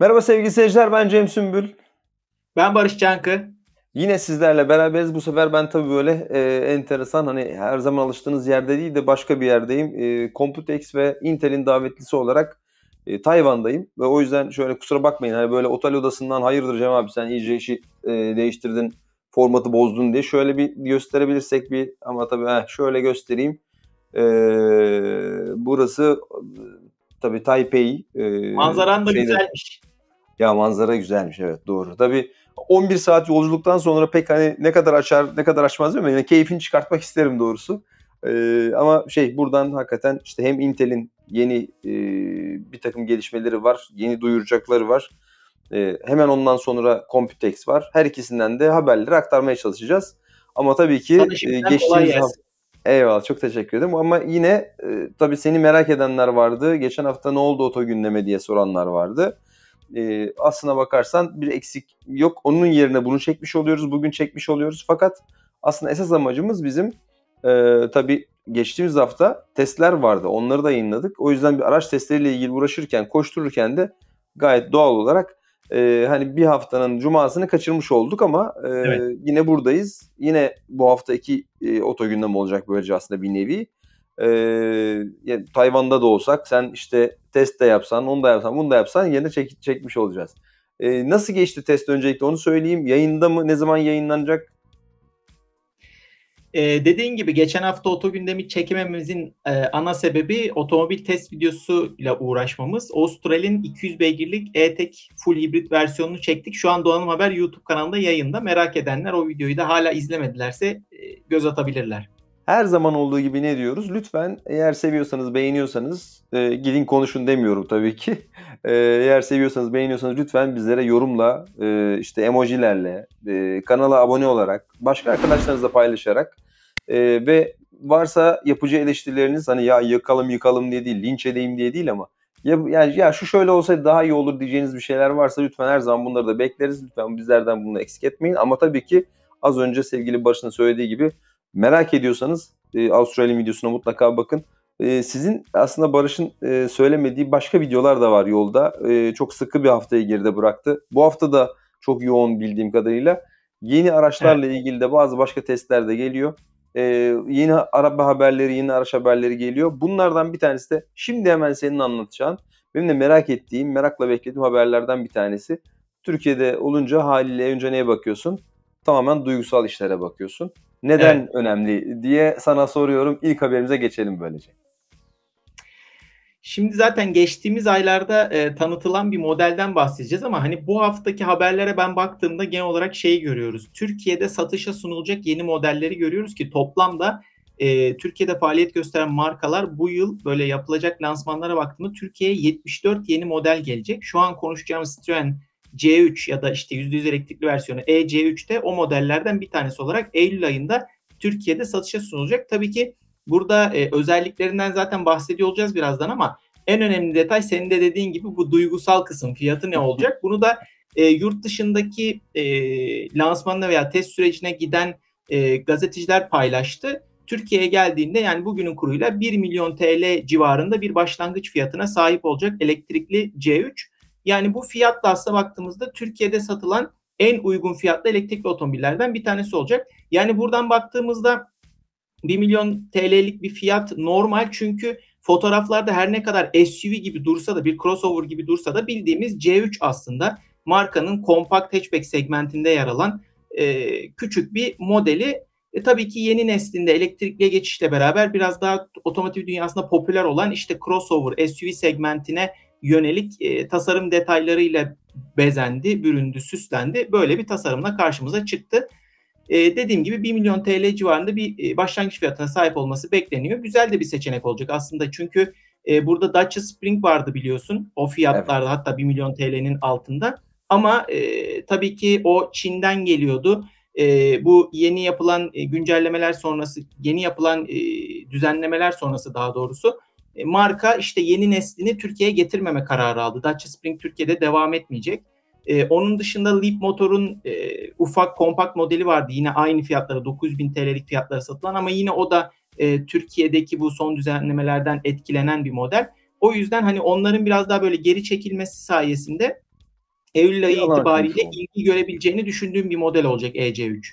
Merhaba sevgili seyirciler ben Cem Sümbül. Ben Barış Çankı. Yine sizlerle beraberiz. Bu sefer ben tabii böyle e, enteresan hani her zaman alıştığınız yerde değil de başka bir yerdeyim. E, Computex ve Intel'in davetlisi olarak e, Tayvan'dayım. Ve o yüzden şöyle kusura bakmayın hani böyle otel odasından hayırdır Cem abi sen iyice işi e, değiştirdin, formatı bozdun diye. Şöyle bir gösterebilirsek bir ama tabii heh, şöyle göstereyim. E, burası tabii Taipei. E, Manzaran da şeyde, güzelmiş. Ya manzara güzelmiş evet doğru. Tabii 11 saat yolculuktan sonra pek hani ne kadar açar ne kadar açmaz değil mi? Yani keyfini çıkartmak isterim doğrusu. Ee, ama şey buradan hakikaten işte hem Intel'in yeni e, bir takım gelişmeleri var. Yeni duyuracakları var. E, hemen ondan sonra Computex var. Her ikisinden de haberleri aktarmaya çalışacağız. Ama tabii ki e, geçtiğimiz hafta... Eyvallah çok teşekkür ederim. Ama yine e, tabii seni merak edenler vardı. Geçen hafta ne oldu oto gündeme diye soranlar vardı. E, aslına bakarsan bir eksik yok. Onun yerine bunu çekmiş oluyoruz. Bugün çekmiş oluyoruz. Fakat aslında esas amacımız bizim e, tabii geçtiğimiz hafta testler vardı. Onları da yayınladık. O yüzden bir araç testleriyle ilgili uğraşırken, koştururken de gayet doğal olarak e, hani bir haftanın cumasını kaçırmış olduk ama e, evet. yine buradayız. Yine bu hafta iki e, oto gündem olacak böylece aslında bir nevi e, Tayvan'da da olsak sen işte test de yapsan, onu da yapsan, bunu da yapsan yine çek, çekmiş olacağız. E, nasıl geçti test öncelikle onu söyleyeyim. Yayında mı? Ne zaman yayınlanacak? E, dediğin gibi geçen hafta otogündemi çekememizin e, ana sebebi otomobil test videosu ile uğraşmamız. Austral'in 200 beygirlik E-Tech full hibrit versiyonunu çektik. Şu an Donanım Haber YouTube kanalında yayında. Merak edenler o videoyu da hala izlemedilerse e, göz atabilirler. Her zaman olduğu gibi ne diyoruz? Lütfen eğer seviyorsanız, beğeniyorsanız e, gidin konuşun demiyorum tabii ki. E, eğer seviyorsanız, beğeniyorsanız lütfen bizlere yorumla, e, işte emojilerle, e, kanala abone olarak, başka arkadaşlarınızla paylaşarak e, ve varsa yapıcı eleştirileriniz hani ya yıkalım yıkalım diye değil, linç edeyim diye değil ama ya, yani ya şu şöyle olsaydı daha iyi olur diyeceğiniz bir şeyler varsa lütfen her zaman bunları da bekleriz. Lütfen bizlerden bunu eksik etmeyin. Ama tabii ki az önce sevgili Barış'ın söylediği gibi Merak ediyorsanız e, Avustralya videosuna mutlaka bakın. E, sizin aslında Barış'ın e, söylemediği başka videolar da var yolda. E, çok sıkı bir haftayı geride bıraktı. Bu hafta da çok yoğun bildiğim kadarıyla. Yeni araçlarla evet. ilgili de bazı başka testler de geliyor. E, yeni araba haberleri, yeni araç haberleri geliyor. Bunlardan bir tanesi de şimdi hemen senin anlatacağın. Benim de merak ettiğim, merakla beklediğim haberlerden bir tanesi. Türkiye'de olunca haliyle önce neye bakıyorsun? Tamamen duygusal işlere bakıyorsun. Neden evet. önemli diye sana soruyorum. İlk haberimize geçelim böylece. Şimdi zaten geçtiğimiz aylarda e, tanıtılan bir modelden bahsedeceğiz ama hani bu haftaki haberlere ben baktığımda genel olarak şeyi görüyoruz. Türkiye'de satışa sunulacak yeni modelleri görüyoruz ki toplamda e, Türkiye'de faaliyet gösteren markalar bu yıl böyle yapılacak lansmanlara baktığımda Türkiye'ye 74 yeni model gelecek. Şu an konuşacağımız Citroen C3 ya da işte %100 elektrikli versiyonu ec de o modellerden bir tanesi olarak Eylül ayında Türkiye'de satışa sunulacak. Tabii ki burada e, özelliklerinden zaten bahsediyor olacağız birazdan ama en önemli detay senin de dediğin gibi bu duygusal kısım fiyatı ne olacak? Bunu da e, yurt dışındaki e, lansmanına veya test sürecine giden e, gazeteciler paylaştı. Türkiye'ye geldiğinde yani bugünün kuruyla 1 milyon TL civarında bir başlangıç fiyatına sahip olacak elektrikli C3. Yani bu fiyatla aslında baktığımızda Türkiye'de satılan en uygun fiyatlı elektrikli otomobillerden bir tanesi olacak. Yani buradan baktığımızda 1 milyon TL'lik bir fiyat normal çünkü fotoğraflarda her ne kadar SUV gibi dursa da bir crossover gibi dursa da bildiğimiz C3 aslında markanın kompakt hatchback segmentinde yer alan e, küçük bir modeli. E, tabii ki yeni neslinde elektrikliye geçişle beraber biraz daha otomotiv dünyasında popüler olan işte crossover SUV segmentine yönelik e, tasarım detaylarıyla bezendi, büründü, süslendi. Böyle bir tasarımla karşımıza çıktı. E, dediğim gibi 1 milyon TL civarında bir e, başlangıç fiyatına sahip olması bekleniyor. Güzel de bir seçenek olacak aslında çünkü e, burada Dacia Spring vardı biliyorsun. O fiyatlarda evet. hatta 1 milyon TL'nin altında. Ama e, tabii ki o Çin'den geliyordu. E, bu yeni yapılan e, güncellemeler sonrası, yeni yapılan e, düzenlemeler sonrası daha doğrusu e, marka işte yeni neslini Türkiye'ye getirmeme kararı aldı. Dacia Spring Türkiye'de devam etmeyecek. E, onun dışında Leap Motor'un e, ufak kompakt modeli vardı. Yine aynı fiyatlara 900 TL'lik fiyatlara satılan ama yine o da Türkiye'deki bu son düzenlemelerden etkilenen bir model. O yüzden hani onların biraz daha böyle geri çekilmesi sayesinde Eylül ayı itibariyle ilgi görebileceğini düşündüğüm bir model olacak EC3.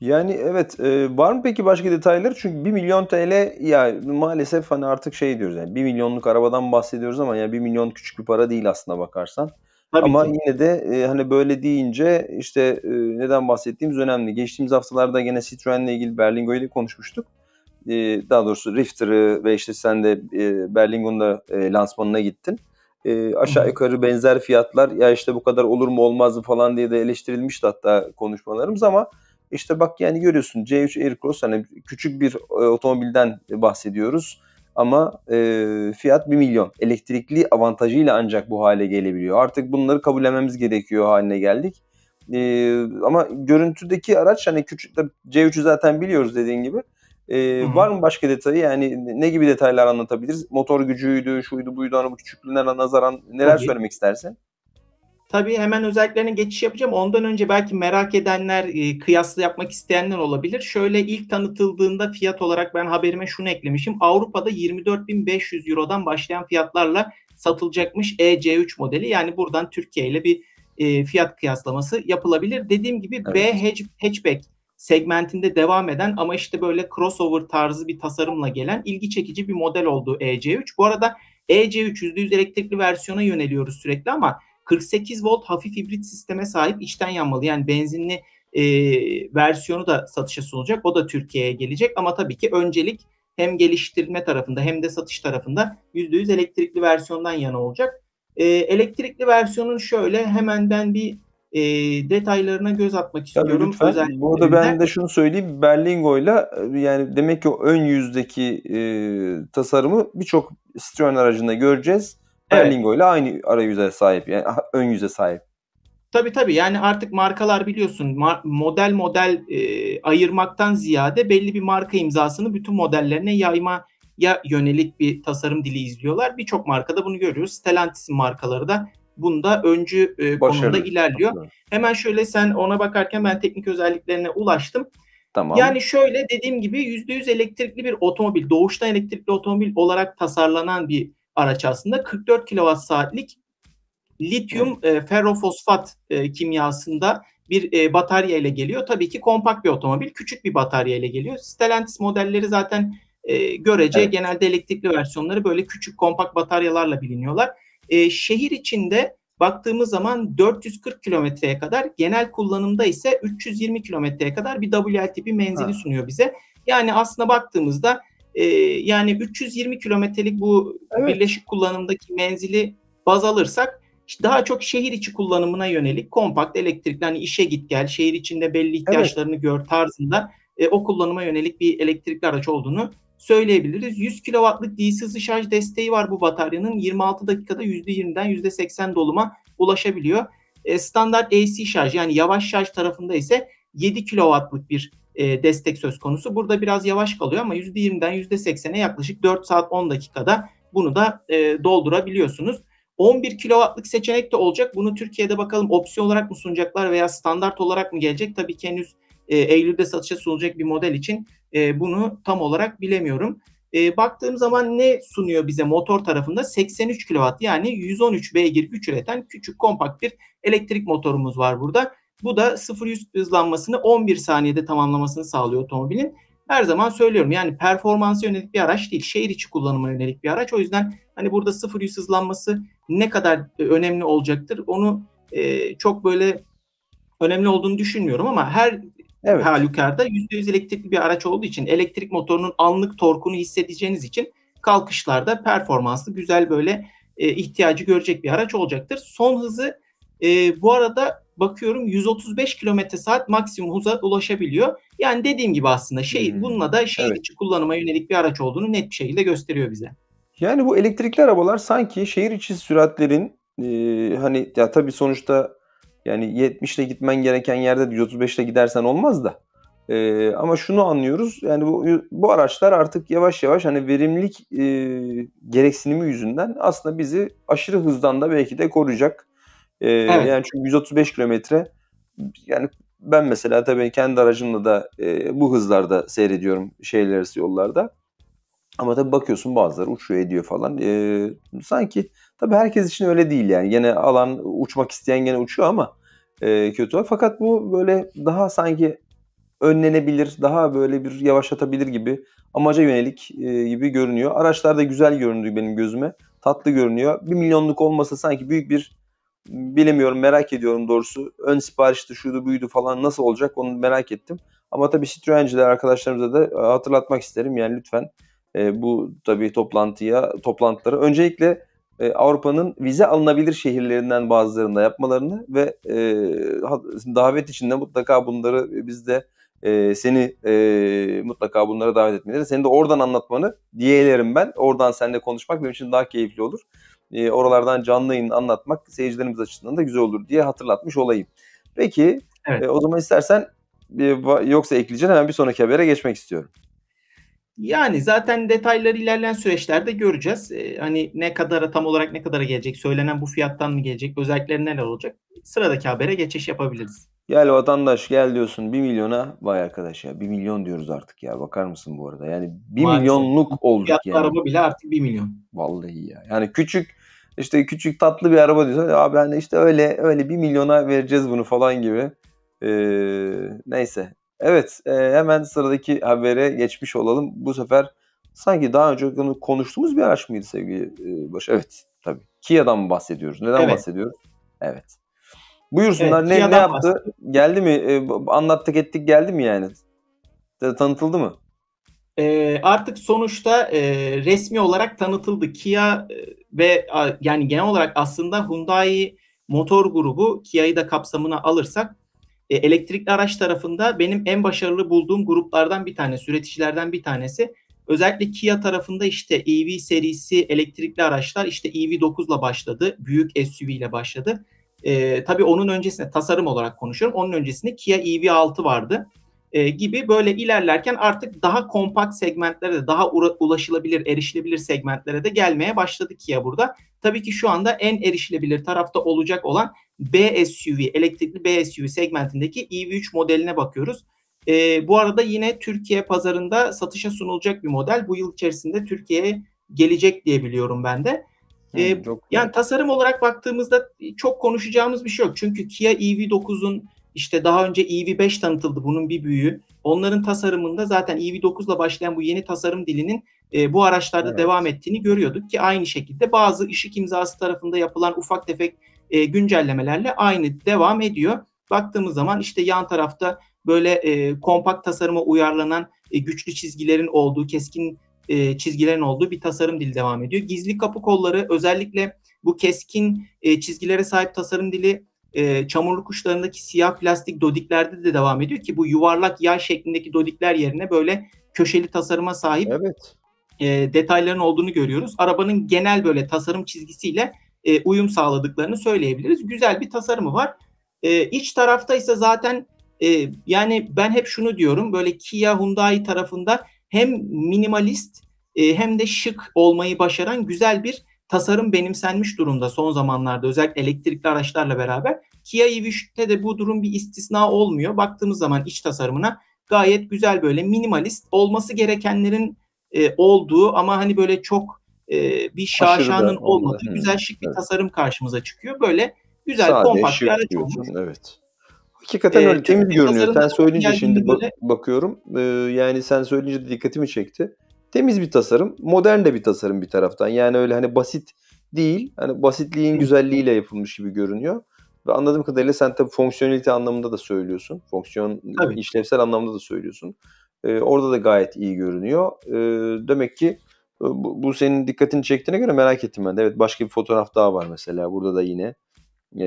Yani evet e, var mı peki başka detaylar? Çünkü 1 milyon TL ya maalesef hani artık şey diyoruz yani 1 milyonluk arabadan bahsediyoruz ama ya yani 1 milyon küçük bir para değil aslına bakarsan. Tabii ama ki. yine de e, hani böyle deyince işte e, neden bahsettiğimiz önemli. Geçtiğimiz haftalarda gene Citroen'le ilgili Berlingo'yu da konuşmuştuk. E, daha doğrusu Rifter'ı ve işte sen de e, Berlingo'nun da e, lansmanına gittin. E, aşağı yukarı benzer fiyatlar ya işte bu kadar olur mu olmaz mı falan diye de eleştirilmişti hatta konuşmalarımız ama işte bak yani görüyorsun C3 Aircross hani küçük bir e, otomobilden bahsediyoruz ama e, fiyat 1 milyon. Elektrikli avantajıyla ancak bu hale gelebiliyor. Artık bunları kabullememiz gerekiyor haline geldik. E, ama görüntüdeki araç hani küçük C3'ü zaten biliyoruz dediğin gibi. E, var mı başka detayı? Yani ne gibi detaylar anlatabiliriz? Motor gücüydü, şuydu, buydu, hani bu küçüklüğüne nazaran neler Tabii. söylemek istersin? Tabii hemen özelliklerine geçiş yapacağım. Ondan önce belki merak edenler, e, kıyaslı yapmak isteyenler olabilir. Şöyle ilk tanıtıldığında fiyat olarak ben haberime şunu eklemişim. Avrupa'da 24.500 Euro'dan başlayan fiyatlarla satılacakmış EC3 modeli. Yani buradan Türkiye ile bir e, fiyat kıyaslaması yapılabilir. Dediğim gibi evet. B hatch, hatchback segmentinde devam eden ama işte böyle crossover tarzı bir tasarımla gelen ilgi çekici bir model olduğu EC3. Bu arada EC3 %100 elektrikli versiyona yöneliyoruz sürekli ama 48 volt hafif hibrit sisteme sahip içten yanmalı yani benzinli e, versiyonu da satışa sunulacak. O da Türkiye'ye gelecek ama tabii ki öncelik hem geliştirme tarafında hem de satış tarafında %100 elektrikli versiyondan yana olacak. E, elektrikli versiyonun şöyle hemen ben bir e, detaylarına göz atmak istiyorum. Tabii lütfen. Bu arada ben de şunu söyleyeyim. Berlingo ile yani demek ki o ön yüzdeki e, tasarımı birçok Citroen aracında göreceğiz. Evet. ile aynı arayüze sahip yani ön yüze sahip. Tabi tabi yani artık markalar biliyorsun model model e, ayırmaktan ziyade belli bir marka imzasını bütün modellerine yayma ya yönelik bir tasarım dili izliyorlar. Birçok markada bunu görüyoruz. Stellantis markaları da bunda öncü e, Başarılı. konuda ilerliyor. Başarılı. Hemen şöyle sen ona bakarken ben teknik özelliklerine ulaştım. Tamam. Yani şöyle dediğim gibi %100 elektrikli bir otomobil, doğuştan elektrikli otomobil olarak tasarlanan bir araç aslında 44 kilowatt saatlik lityum e, ferrofosfat e, kimyasında bir e, batarya ile geliyor. Tabii ki kompakt bir otomobil, küçük bir batarya ile geliyor. Stellantis modelleri zaten e, görece evet. genelde elektrikli versiyonları böyle küçük kompakt bataryalarla biliniyorlar. E, şehir içinde baktığımız zaman 440 kilometreye kadar genel kullanımda ise 320 kilometreye kadar bir WLTP menzili ha. sunuyor bize. Yani aslında baktığımızda e, yani 320 kilometrelik bu evet. birleşik kullanımdaki menzili baz alırsak daha çok şehir içi kullanımına yönelik kompakt elektrikli hani işe git gel şehir içinde belli ihtiyaçlarını evet. gör tarzında e, o kullanıma yönelik bir elektrikli araç olduğunu söyleyebiliriz. 100 kW'lık DC hızlı şarj desteği var bu bataryanın. 26 dakikada %20'den %80 doluma ulaşabiliyor. E, standart AC şarj yani yavaş şarj tarafında ise 7 kW'lık bir e, destek söz konusu. Burada biraz yavaş kalıyor ama %20'den %80'e yaklaşık 4 saat 10 dakikada bunu da e, doldurabiliyorsunuz. 11 kilovatlık seçenek de olacak. Bunu Türkiye'de bakalım opsiyon olarak mı sunacaklar veya standart olarak mı gelecek? Tabii ki henüz e, Eylül'de satışa sunulacak bir model için e, bunu tam olarak bilemiyorum. E, baktığım zaman ne sunuyor bize motor tarafında? 83 kW yani 113 beygir güç üreten küçük kompakt bir elektrik motorumuz var burada. Bu da 0-100 hızlanmasını 11 saniyede tamamlamasını sağlıyor otomobilin. Her zaman söylüyorum yani performansı yönelik bir araç değil, şehir içi kullanıma yönelik bir araç. O yüzden hani burada 0-100 hızlanması ne kadar e, önemli olacaktır onu e, çok böyle önemli olduğunu düşünmüyorum ama her evet. halükarda %100 elektrikli bir araç olduğu için elektrik motorunun anlık torkunu hissedeceğiniz için kalkışlarda performanslı güzel böyle e, ihtiyacı görecek bir araç olacaktır. Son hızı e, bu arada bakıyorum 135 km saat maksimum hıza ulaşabiliyor. Yani dediğim gibi aslında şey hmm. bununla da şehir evet. içi kullanıma yönelik bir araç olduğunu net bir şekilde gösteriyor bize. Yani bu elektrikli arabalar sanki şehir içi süratlerin e, hani ya tabii sonuçta yani 70 ile gitmen gereken yerde 135 ile gidersen olmaz da. E, ama şunu anlıyoruz yani bu, bu araçlar artık yavaş yavaş hani verimlilik e, gereksinimi yüzünden aslında bizi aşırı hızdan da belki de koruyacak ee, evet. Yani çünkü 135 kilometre yani ben mesela tabii kendi aracımla da e, bu hızlarda seyrediyorum şehirler arası yollarda. Ama tabii bakıyorsun bazıları uçuyor ediyor falan. E, sanki tabii herkes için öyle değil yani. Yine alan uçmak isteyen gene uçuyor ama e, kötü var. Fakat bu böyle daha sanki önlenebilir, daha böyle bir yavaşlatabilir gibi amaca yönelik e, gibi görünüyor. Araçlar da güzel göründü benim gözüme. Tatlı görünüyor. Bir milyonluk olmasa sanki büyük bir bilemiyorum merak ediyorum doğrusu. Ön siparişti şuydu buydu falan nasıl olacak onu merak ettim. Ama tabii Citroenciler arkadaşlarımıza da e, hatırlatmak isterim. Yani lütfen e, bu tabii toplantıya toplantıları öncelikle e, Avrupa'nın vize alınabilir şehirlerinden bazılarında yapmalarını ve e, davet içinde mutlaka bunları biz de e, seni e, mutlaka bunlara davet etmeleri, seni de oradan anlatmanı diyelim ben. Oradan seninle konuşmak benim için daha keyifli olur e, oralardan canlı yayın anlatmak seyircilerimiz açısından da güzel olur diye hatırlatmış olayım. Peki evet. e, o zaman istersen e, yoksa ekleyeceğin hemen bir sonraki habere geçmek istiyorum. Yani zaten detayları ilerleyen süreçlerde göreceğiz. Ee, hani ne kadara tam olarak ne kadara gelecek, söylenen bu fiyattan mı gelecek, özellikleri neler olacak? Sıradaki habere geçiş yapabiliriz. Gel vatandaş gel diyorsun 1 milyona. Vay arkadaş ya 1 milyon diyoruz artık ya. Bakar mısın bu arada? Yani 1 Maalesef. milyonluk olacak Fiyatlı yani. araba bile artık 1 milyon. Vallahi ya. Yani küçük işte küçük tatlı bir araba diyorsun. Abi hani işte öyle öyle 1 milyona vereceğiz bunu falan gibi. Ee, neyse. Evet e, hemen sıradaki habere geçmiş olalım. Bu sefer sanki daha önce konuştuğumuz bir araç mıydı sevgili e, Baş? Evet tabii. Kia'dan mı bahsediyoruz? Neden evet. bahsediyoruz? Evet. Buyursunlar evet, ne, ne yaptı? Bahsediyor. Geldi mi? E, anlattık ettik geldi mi yani? Tanıtıldı mı? E, artık sonuçta e, resmi olarak tanıtıldı. Kia e, ve a, yani genel olarak aslında Hyundai motor grubu Kia'yı da kapsamına alırsak e, elektrikli araç tarafında benim en başarılı bulduğum gruplardan bir tanesi, üreticilerden bir tanesi. Özellikle Kia tarafında işte EV serisi elektrikli araçlar işte EV9 ile başladı. Büyük SUV ile başladı. E, tabii onun öncesinde tasarım olarak konuşuyorum. Onun öncesinde Kia EV6 vardı e, gibi böyle ilerlerken artık daha kompakt segmentlere de daha ulaşılabilir, erişilebilir segmentlere de gelmeye başladı Kia burada. Tabii ki şu anda en erişilebilir tarafta olacak olan BSUV elektrikli BSUV segmentindeki EV3 modeline bakıyoruz. E, bu arada yine Türkiye pazarında satışa sunulacak bir model. Bu yıl içerisinde Türkiye'ye gelecek diye biliyorum ben de. E, çok yani tasarım olarak baktığımızda çok konuşacağımız bir şey yok. Çünkü Kia EV9'un işte daha önce EV5 tanıtıldı bunun bir büyüğü. Onların tasarımında zaten EV9'la başlayan bu yeni tasarım dilinin e, bu araçlarda evet. devam ettiğini görüyorduk ki aynı şekilde bazı ışık imzası tarafında yapılan ufak tefek e, güncellemelerle aynı devam ediyor. Baktığımız zaman işte yan tarafta böyle e, kompakt tasarıma uyarlanan e, güçlü çizgilerin olduğu, keskin e, çizgilerin olduğu bir tasarım dili devam ediyor. Gizli kapı kolları özellikle bu keskin e, çizgilere sahip tasarım dili e, çamurlu kuşlarındaki siyah plastik dodiklerde de devam ediyor ki bu yuvarlak yay şeklindeki dodikler yerine böyle köşeli tasarıma sahip evet. e, detayların olduğunu görüyoruz. Arabanın genel böyle tasarım çizgisiyle e, uyum sağladıklarını söyleyebiliriz. Güzel bir tasarımı var. E, iç tarafta ise zaten e, yani ben hep şunu diyorum böyle Kia Hyundai tarafında hem minimalist e, hem de şık olmayı başaran güzel bir tasarım benimsenmiş durumda son zamanlarda özellikle elektrikli araçlarla beraber. Kia EV3'te de bu durum bir istisna olmuyor. Baktığımız zaman iç tasarımına gayet güzel böyle minimalist olması gerekenlerin e, olduğu ama hani böyle çok e, bir şaşanın olmadığı güzel şık bir hmm, evet. tasarım karşımıza çıkıyor. Böyle güzel Sade, kompakt bir araç olmuş. Evet. Hakikaten ee, öyle temiz görünüyor. Sen söyleyince şimdi böyle... bakıyorum. Ee, yani sen söyleyince de dikkatimi çekti. Temiz bir tasarım, modern de bir tasarım bir taraftan. Yani öyle hani basit değil. Hani basitliğin güzelliğiyle yapılmış gibi görünüyor. Ve anladığım kadarıyla sen tabii fonksiyonelite anlamında da söylüyorsun. Fonksiyon tabii. işlevsel anlamda da söylüyorsun. Ee, orada da gayet iyi görünüyor. Ee, demek ki e, bu, bu senin dikkatini çektiğine göre merak ettim ben de. Evet başka bir fotoğraf daha var mesela. Burada da yine e,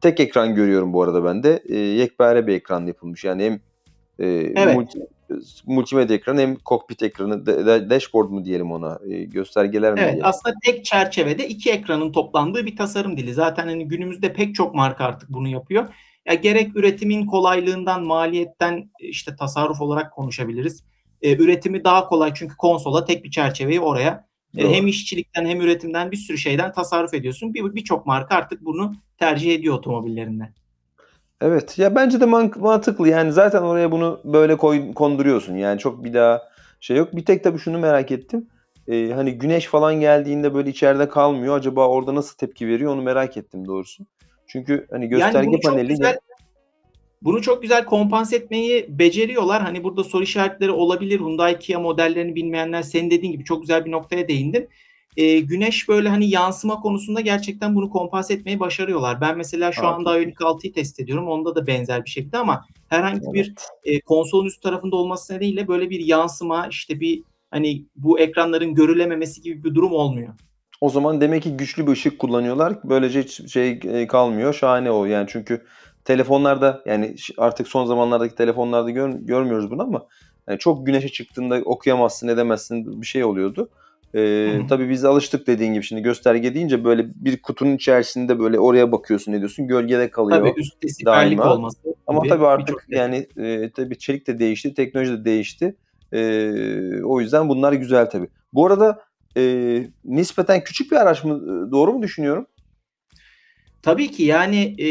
tek ekran görüyorum bu arada ben de. E, yekpare bir ekran yapılmış. Yani hem e, evet. multi, multimedya ekranı hem kokpit ekranı, da, dashboard mu diyelim ona, e, göstergeler mi? Evet diyelim. aslında tek çerçevede iki ekranın toplandığı bir tasarım dili. Zaten hani günümüzde pek çok marka artık bunu yapıyor. Ya gerek üretimin kolaylığından, maliyetten e, işte tasarruf olarak konuşabiliriz. E, üretimi daha kolay çünkü konsola tek bir çerçeveyi oraya e, Doğru. Hem işçilikten hem üretimden bir sürü şeyden tasarruf ediyorsun. Birçok bir, çok marka artık bunu tercih ediyor otomobillerinde. Evet ya bence de mantıklı yani zaten oraya bunu böyle koy- konduruyorsun yani çok bir daha şey yok. Bir tek tabii şunu merak ettim. Ee, hani güneş falan geldiğinde böyle içeride kalmıyor. Acaba orada nasıl tepki veriyor onu merak ettim doğrusu. Çünkü hani gösterge yani paneli... güzel, bunu çok güzel kompans etmeyi beceriyorlar. Hani burada soru işaretleri olabilir. Hyundai Kia modellerini bilmeyenler senin dediğin gibi çok güzel bir noktaya değindin. E, güneş böyle hani yansıma konusunda gerçekten bunu kompans etmeyi başarıyorlar. Ben mesela şu evet. anda Ioniq 6'yı test ediyorum. Onda da benzer bir şekilde ama herhangi evet. bir e, konsolun üst tarafında olması nedeniyle böyle bir yansıma işte bir hani bu ekranların görülememesi gibi bir durum olmuyor. O zaman demek ki güçlü bir ışık kullanıyorlar. Böylece hiç şey e, kalmıyor. Şahane o yani çünkü telefonlarda yani artık son zamanlardaki telefonlarda gör, görmüyoruz bunu ama yani çok güneşe çıktığında okuyamazsın edemezsin bir şey oluyordu. Ee, hı tabii biz alıştık dediğin gibi şimdi gösterge deyince böyle bir kutunun içerisinde böyle oraya bakıyorsun ne diyorsun gölgede kalıyor. Tabii üstte siperlik olması. Ama tabii artık şey. yani e, tabii çelik de değişti teknoloji de değişti. E, o yüzden bunlar güzel tabii. Bu arada e, nispeten küçük bir araç mı e, doğru mu düşünüyorum? Tabii ki yani e,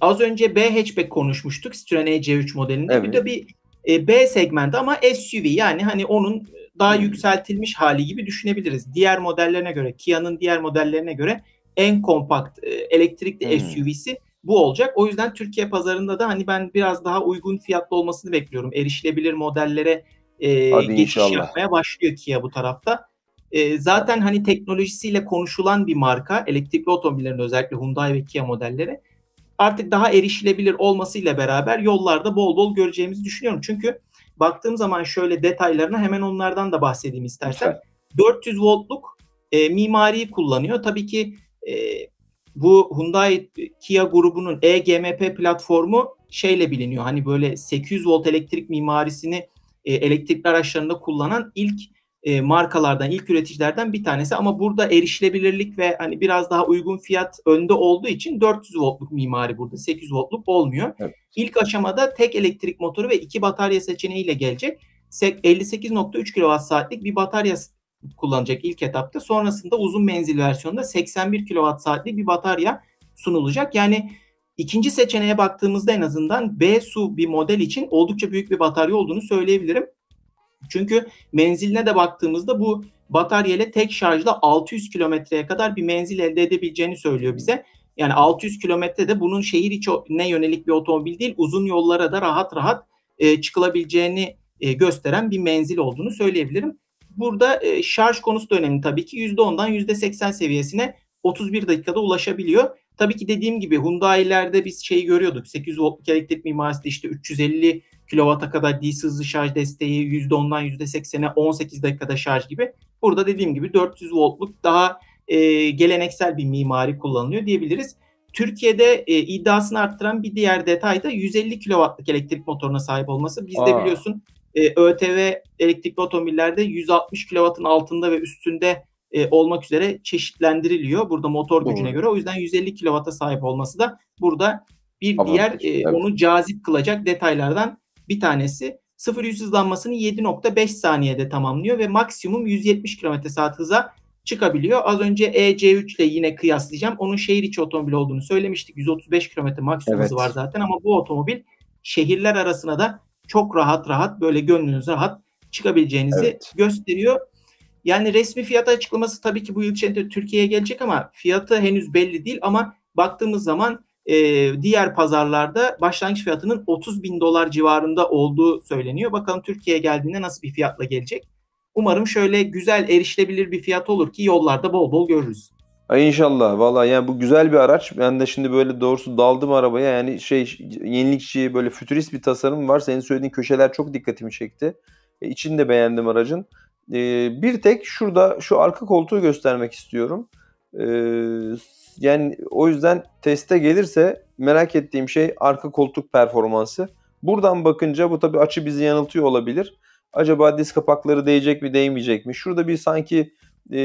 az önce B hatchback konuşmuştuk Citroen c 3 modelinde. Evet. Bir de bir e, B segmenti ama SUV yani hani onun daha hmm. yükseltilmiş hali gibi düşünebiliriz. Diğer modellerine göre Kia'nın diğer modellerine göre en kompakt e, elektrikli hmm. SUV'si bu olacak. O yüzden Türkiye pazarında da hani ben biraz daha uygun fiyatlı olmasını bekliyorum. Erişilebilir modellere e, geçiş inşallah. yapmaya başlıyor Kia bu tarafta. E, zaten hani teknolojisiyle konuşulan bir marka elektrikli otomobillerin özellikle Hyundai ve Kia modelleri artık daha erişilebilir olmasıyla beraber yollarda bol bol göreceğimizi düşünüyorum. Çünkü baktığım zaman şöyle detaylarına hemen onlardan da bahsedeyim istersen. Evet. 400 voltluk e, mimariyi kullanıyor. Tabii ki e, bu Hyundai Kia grubunun eGMP platformu şeyle biliniyor. Hani böyle 800 volt elektrik mimarisini e, elektrikli araçlarında kullanan ilk e, markalardan, ilk üreticilerden bir tanesi ama burada erişilebilirlik ve hani biraz daha uygun fiyat önde olduğu için 400 voltluk mimari burada 800 voltluk olmuyor. Evet. İlk aşamada tek elektrik motoru ve iki batarya seçeneğiyle gelecek. 58.3 kWh saatlik bir batarya kullanacak ilk etapta. Sonrasında uzun menzil versiyonda 81 kWh saatlik bir batarya sunulacak. Yani ikinci seçeneğe baktığımızda en azından B su bir model için oldukça büyük bir batarya olduğunu söyleyebilirim. Çünkü menziline de baktığımızda bu bataryayla tek şarjla 600 kilometreye kadar bir menzil elde edebileceğini söylüyor bize. Yani 600 kilometre de bunun şehir içine yönelik bir otomobil değil, uzun yollara da rahat rahat e, çıkılabileceğini e, gösteren bir menzil olduğunu söyleyebilirim. Burada e, şarj konusu da önemli tabii ki. %10'dan %80 seviyesine 31 dakikada ulaşabiliyor. Tabii ki dediğim gibi Hyundai'lerde biz şeyi görüyorduk. 800 voltluk elektrik mimarisinde işte 350 Kilowata kadar DC hızlı şarj desteği %10'dan %80'e 18 dakikada şarj gibi. Burada dediğim gibi 400 voltluk daha e, geleneksel bir mimari kullanılıyor diyebiliriz. Türkiye'de e, iddiasını arttıran bir diğer detay da 150 kilowattlık elektrik motoruna sahip olması. Bizde Aa. biliyorsun e, ÖTV elektrikli otomobillerde 160 kW'ın altında ve üstünde e, olmak üzere çeşitlendiriliyor. Burada motor Doğru. gücüne göre o yüzden 150 kW'a sahip olması da burada bir Aman diğer e, onu cazip kılacak detaylardan bir tanesi sıfır 100 hızlanmasını 7.5 saniyede tamamlıyor ve maksimum 170 km saat hıza çıkabiliyor. Az önce EC3 ile yine kıyaslayacağım. Onun şehir içi otomobil olduğunu söylemiştik. 135 km maksimum evet. var zaten ama bu otomobil şehirler arasına da çok rahat rahat böyle gönlünüz rahat çıkabileceğinizi evet. gösteriyor. Yani resmi fiyat açıklaması tabii ki bu yıl içinde Türkiye'ye gelecek ama fiyatı henüz belli değil ama baktığımız zaman e, diğer pazarlarda başlangıç fiyatının 30 bin dolar civarında olduğu söyleniyor. Bakalım Türkiye'ye geldiğinde nasıl bir fiyatla gelecek. Umarım şöyle güzel erişilebilir bir fiyat olur ki yollarda bol bol görürüz. Ay inşallah valla yani bu güzel bir araç. Ben de şimdi böyle doğrusu daldım arabaya yani şey yenilikçi böyle fütürist bir tasarım var. Senin söylediğin köşeler çok dikkatimi çekti. E, içini de beğendim aracın. E, bir tek şurada şu arka koltuğu göstermek istiyorum. E, yani o yüzden teste gelirse merak ettiğim şey arka koltuk performansı. Buradan bakınca bu tabii açı bizi yanıltıyor olabilir. Acaba diz kapakları değecek mi değmeyecek mi? Şurada bir sanki e,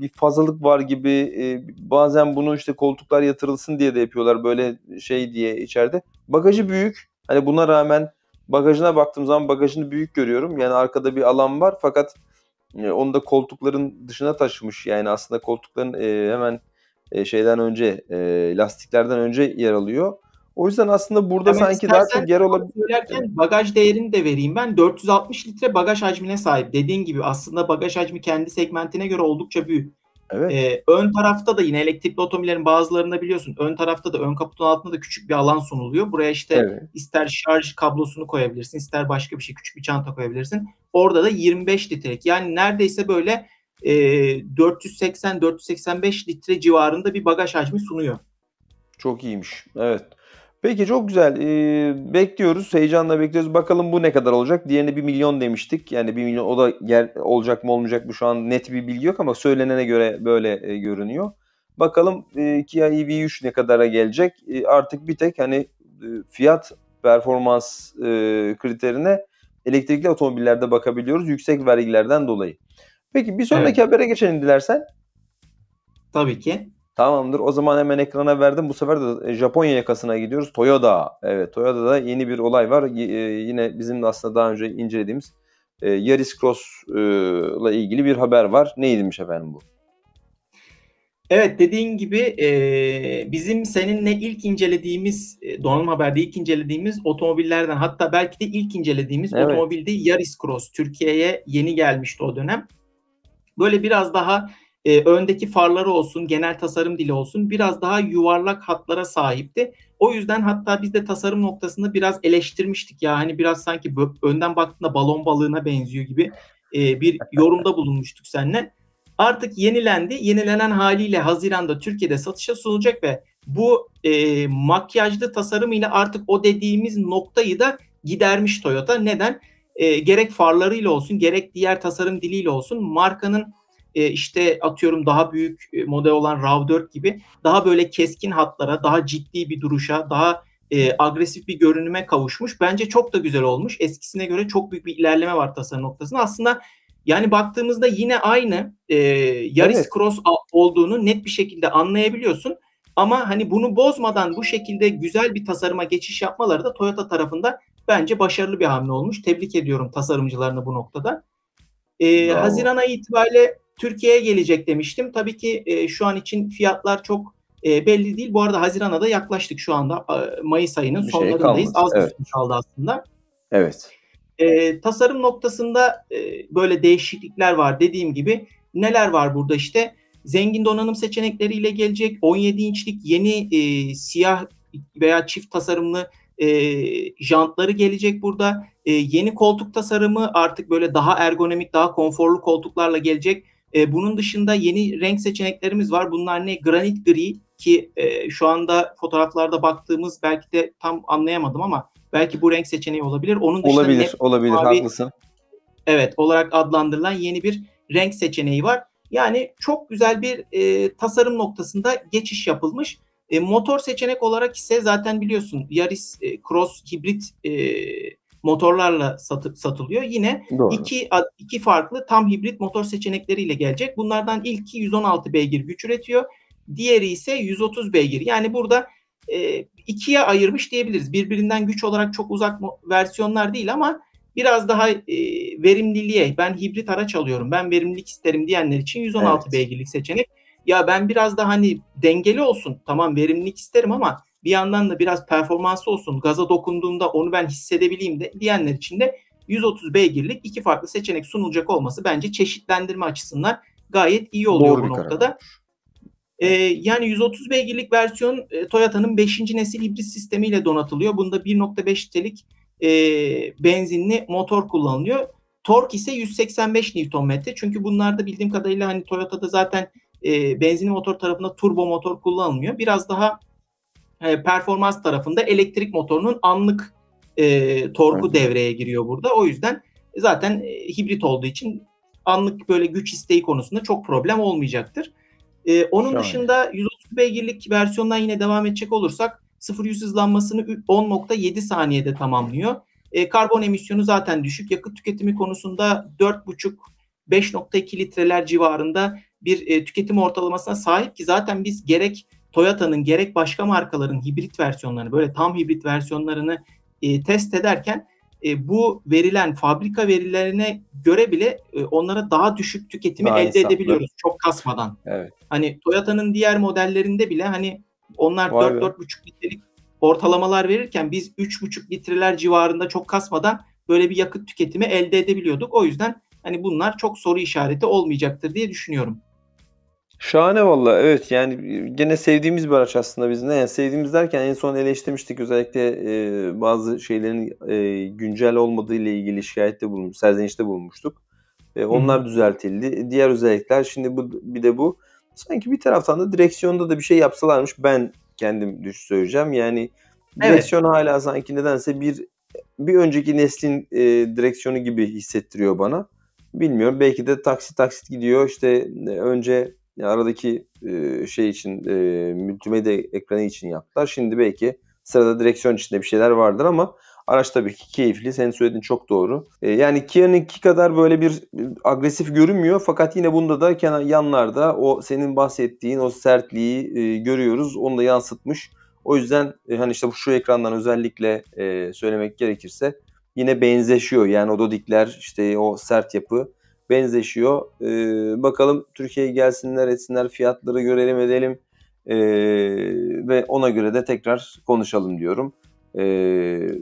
bir fazlalık var gibi e, bazen bunu işte koltuklar yatırılsın diye de yapıyorlar böyle şey diye içeride. Bagajı büyük. Hani buna rağmen bagajına baktığım zaman bagajını büyük görüyorum. Yani arkada bir alan var fakat e, onu da koltukların dışına taşımış. Yani aslında koltukların e, hemen e, şeyden önce e, lastiklerden önce yer alıyor. O yüzden aslında burada Hemen sanki daha çok yer olabilir. bagaj değerini de vereyim ben. 460 litre bagaj hacmine sahip. Dediğin gibi aslında bagaj hacmi kendi segmentine göre oldukça büyük. Evet. Ee, ön tarafta da yine elektrikli otomobillerin bazılarında biliyorsun ön tarafta da ön kaputun altında da küçük bir alan sunuluyor. Buraya işte evet. ister şarj kablosunu koyabilirsin, ister başka bir şey küçük bir çanta koyabilirsin. Orada da 25 litrelik yani neredeyse böyle e, ee, 480-485 litre civarında bir bagaj hacmi sunuyor. Çok iyiymiş. Evet. Peki çok güzel. Ee, bekliyoruz. Heyecanla bekliyoruz. Bakalım bu ne kadar olacak. Diğerine 1 milyon demiştik. Yani 1 milyon o da yer, olacak mı olmayacak mı şu an net bir bilgi yok ama söylenene göre böyle e, görünüyor. Bakalım e, Kia EV3 ne kadara gelecek. E, artık bir tek hani e, fiyat performans e, kriterine elektrikli otomobillerde bakabiliyoruz. Yüksek vergilerden dolayı. Peki bir sonraki evet. habere geçelim dilersen. Tabii ki. Tamamdır. O zaman hemen ekrana verdim. Bu sefer de e, Japonya yakasına gidiyoruz. Toyota. Evet Toyota'da yeni bir olay var. Y- e, yine bizim de aslında daha önce incelediğimiz e, Yaris Cross'la e, ilgili bir haber var. Neymiş efendim bu? Evet dediğin gibi e, bizim seninle ilk incelediğimiz e, donanım haberde ilk incelediğimiz otomobillerden hatta belki de ilk incelediğimiz evet. otomobilde Yaris Cross Türkiye'ye yeni gelmişti o dönem. Böyle biraz daha e, öndeki farları olsun, genel tasarım dili olsun biraz daha yuvarlak hatlara sahipti. O yüzden hatta biz de tasarım noktasında biraz eleştirmiştik ya hani biraz sanki önden baktığında balon balığına benziyor gibi e, bir yorumda bulunmuştuk seninle. Artık yenilendi. Yenilenen haliyle Haziran'da Türkiye'de satışa sunulacak ve bu e, makyajlı tasarım ile artık o dediğimiz noktayı da gidermiş Toyota. Neden? e, gerek farlarıyla olsun gerek diğer tasarım diliyle olsun markanın e, işte atıyorum daha büyük e, model olan RAV4 gibi daha böyle keskin hatlara, daha ciddi bir duruşa, daha e, agresif bir görünüme kavuşmuş. Bence çok da güzel olmuş. Eskisine göre çok büyük bir ilerleme var tasarım noktasında. Aslında yani baktığımızda yine aynı e, Yaris evet. Cross olduğunu net bir şekilde anlayabiliyorsun. Ama hani bunu bozmadan bu şekilde güzel bir tasarıma geçiş yapmaları da Toyota tarafında Bence başarılı bir hamle olmuş. Tebrik ediyorum tasarımcılarını bu noktada. Ee, wow. Haziran ayı itibariyle Türkiye'ye gelecek demiştim. Tabii ki e, şu an için fiyatlar çok e, belli değil. Bu arada Haziran'a da yaklaştık şu anda. E, Mayıs ayının bir şey sonlarındayız. Şey Az evet. kaldı aslında. Evet. E, tasarım noktasında e, böyle değişiklikler var. Dediğim gibi neler var burada işte? Zengin donanım seçenekleriyle gelecek. 17 inçlik yeni e, siyah veya çift tasarımlı e, jantları gelecek burada. E, yeni koltuk tasarımı artık böyle daha ergonomik, daha konforlu koltuklarla gelecek. E, bunun dışında yeni renk seçeneklerimiz var. Bunlar ne? Granit gri ki e, şu anda fotoğraflarda baktığımız belki de tam anlayamadım ama belki bu renk seçeneği olabilir. Onun dışında olabilir, net, olabilir. Mavi, haklısın. Evet, olarak adlandırılan yeni bir renk seçeneği var. Yani çok güzel bir e, tasarım noktasında geçiş yapılmış. E, motor seçenek olarak ise zaten biliyorsun Yaris e, Cross hibrit e, motorlarla satı, satılıyor. Yine iki iki farklı tam hibrit motor seçenekleriyle gelecek. Bunlardan ilki 116 beygir güç üretiyor. Diğeri ise 130 beygir. Yani burada e, ikiye ayırmış diyebiliriz. Birbirinden güç olarak çok uzak versiyonlar değil ama biraz daha e, verimliliğe ben hibrit araç alıyorum ben verimlilik isterim diyenler için 116 evet. beygirlik seçenek ya ben biraz da hani dengeli olsun tamam verimlilik isterim ama bir yandan da biraz performansı olsun gaza dokunduğumda onu ben hissedebileyim de diyenler için de 130 beygirlik iki farklı seçenek sunulacak olması bence çeşitlendirme açısından gayet iyi oluyor Doğru bu noktada. Ee, yani 130 beygirlik versiyon e, Toyota'nın 5. nesil hibrit sistemiyle donatılıyor. Bunda 1.5 litrelik e, benzinli motor kullanılıyor. Tork ise 185 Nm. Çünkü bunlarda bildiğim kadarıyla hani Toyota'da zaten e, benzinli motor tarafında turbo motor kullanılmıyor. Biraz daha e, performans tarafında elektrik motorunun anlık e, torku evet. devreye giriyor burada. O yüzden zaten e, hibrit olduğu için anlık böyle güç isteği konusunda çok problem olmayacaktır. E, onun Şahane. dışında 130 beygirlik versiyondan yine devam edecek olursak 0-100 hızlanmasını 10.7 saniyede tamamlıyor. E, karbon emisyonu zaten düşük. Yakıt tüketimi konusunda 4.5 5.2 litreler civarında bir e, tüketim ortalamasına sahip ki zaten biz gerek Toyota'nın gerek başka markaların hibrit versiyonlarını böyle tam hibrit versiyonlarını e, test ederken e, bu verilen fabrika verilerine göre bile e, onlara daha düşük tüketimi daha elde hesaplı. edebiliyoruz çok kasmadan. Evet. Hani Toyota'nın diğer modellerinde bile hani onlar 4-4,5 litrelik ortalamalar verirken biz 3,5 litreler civarında çok kasmadan böyle bir yakıt tüketimi elde edebiliyorduk. O yüzden hani bunlar çok soru işareti olmayacaktır diye düşünüyorum. Şahane valla evet yani e, gene sevdiğimiz bir araç aslında bizim de. Yani sevdiğimiz derken en son eleştirmiştik özellikle e, bazı şeylerin e, güncel olmadığı ile ilgili şikayette bulunmuş, serzenişte bulunmuştuk. E, onlar Hı. düzeltildi. Diğer özellikler şimdi bu bir de bu. Sanki bir taraftan da direksiyonda da bir şey yapsalarmış ben kendim düş söyleyeceğim. Yani direksiyon evet. hala sanki nedense bir bir önceki neslin e, direksiyonu gibi hissettiriyor bana. Bilmiyorum belki de taksi taksit gidiyor işte e, önce aradaki e, şey için e, multimedya ekranı için yaptılar. Şimdi belki sırada direksiyon içinde bir şeyler vardır ama araç tabii ki keyifli. Senin söylediğin çok doğru. E, yani Kia'nınki kadar böyle bir agresif görünmüyor fakat yine bunda da kenar yanlarda o senin bahsettiğin o sertliği e, görüyoruz. Onu da yansıtmış. O yüzden e, hani işte bu şu ekrandan özellikle e, söylemek gerekirse yine benzeşiyor. Yani o dodikler işte o sert yapı benzeşiyor. E, bakalım Türkiye'ye gelsinler etsinler fiyatları görelim edelim e, ve ona göre de tekrar konuşalım diyorum. E,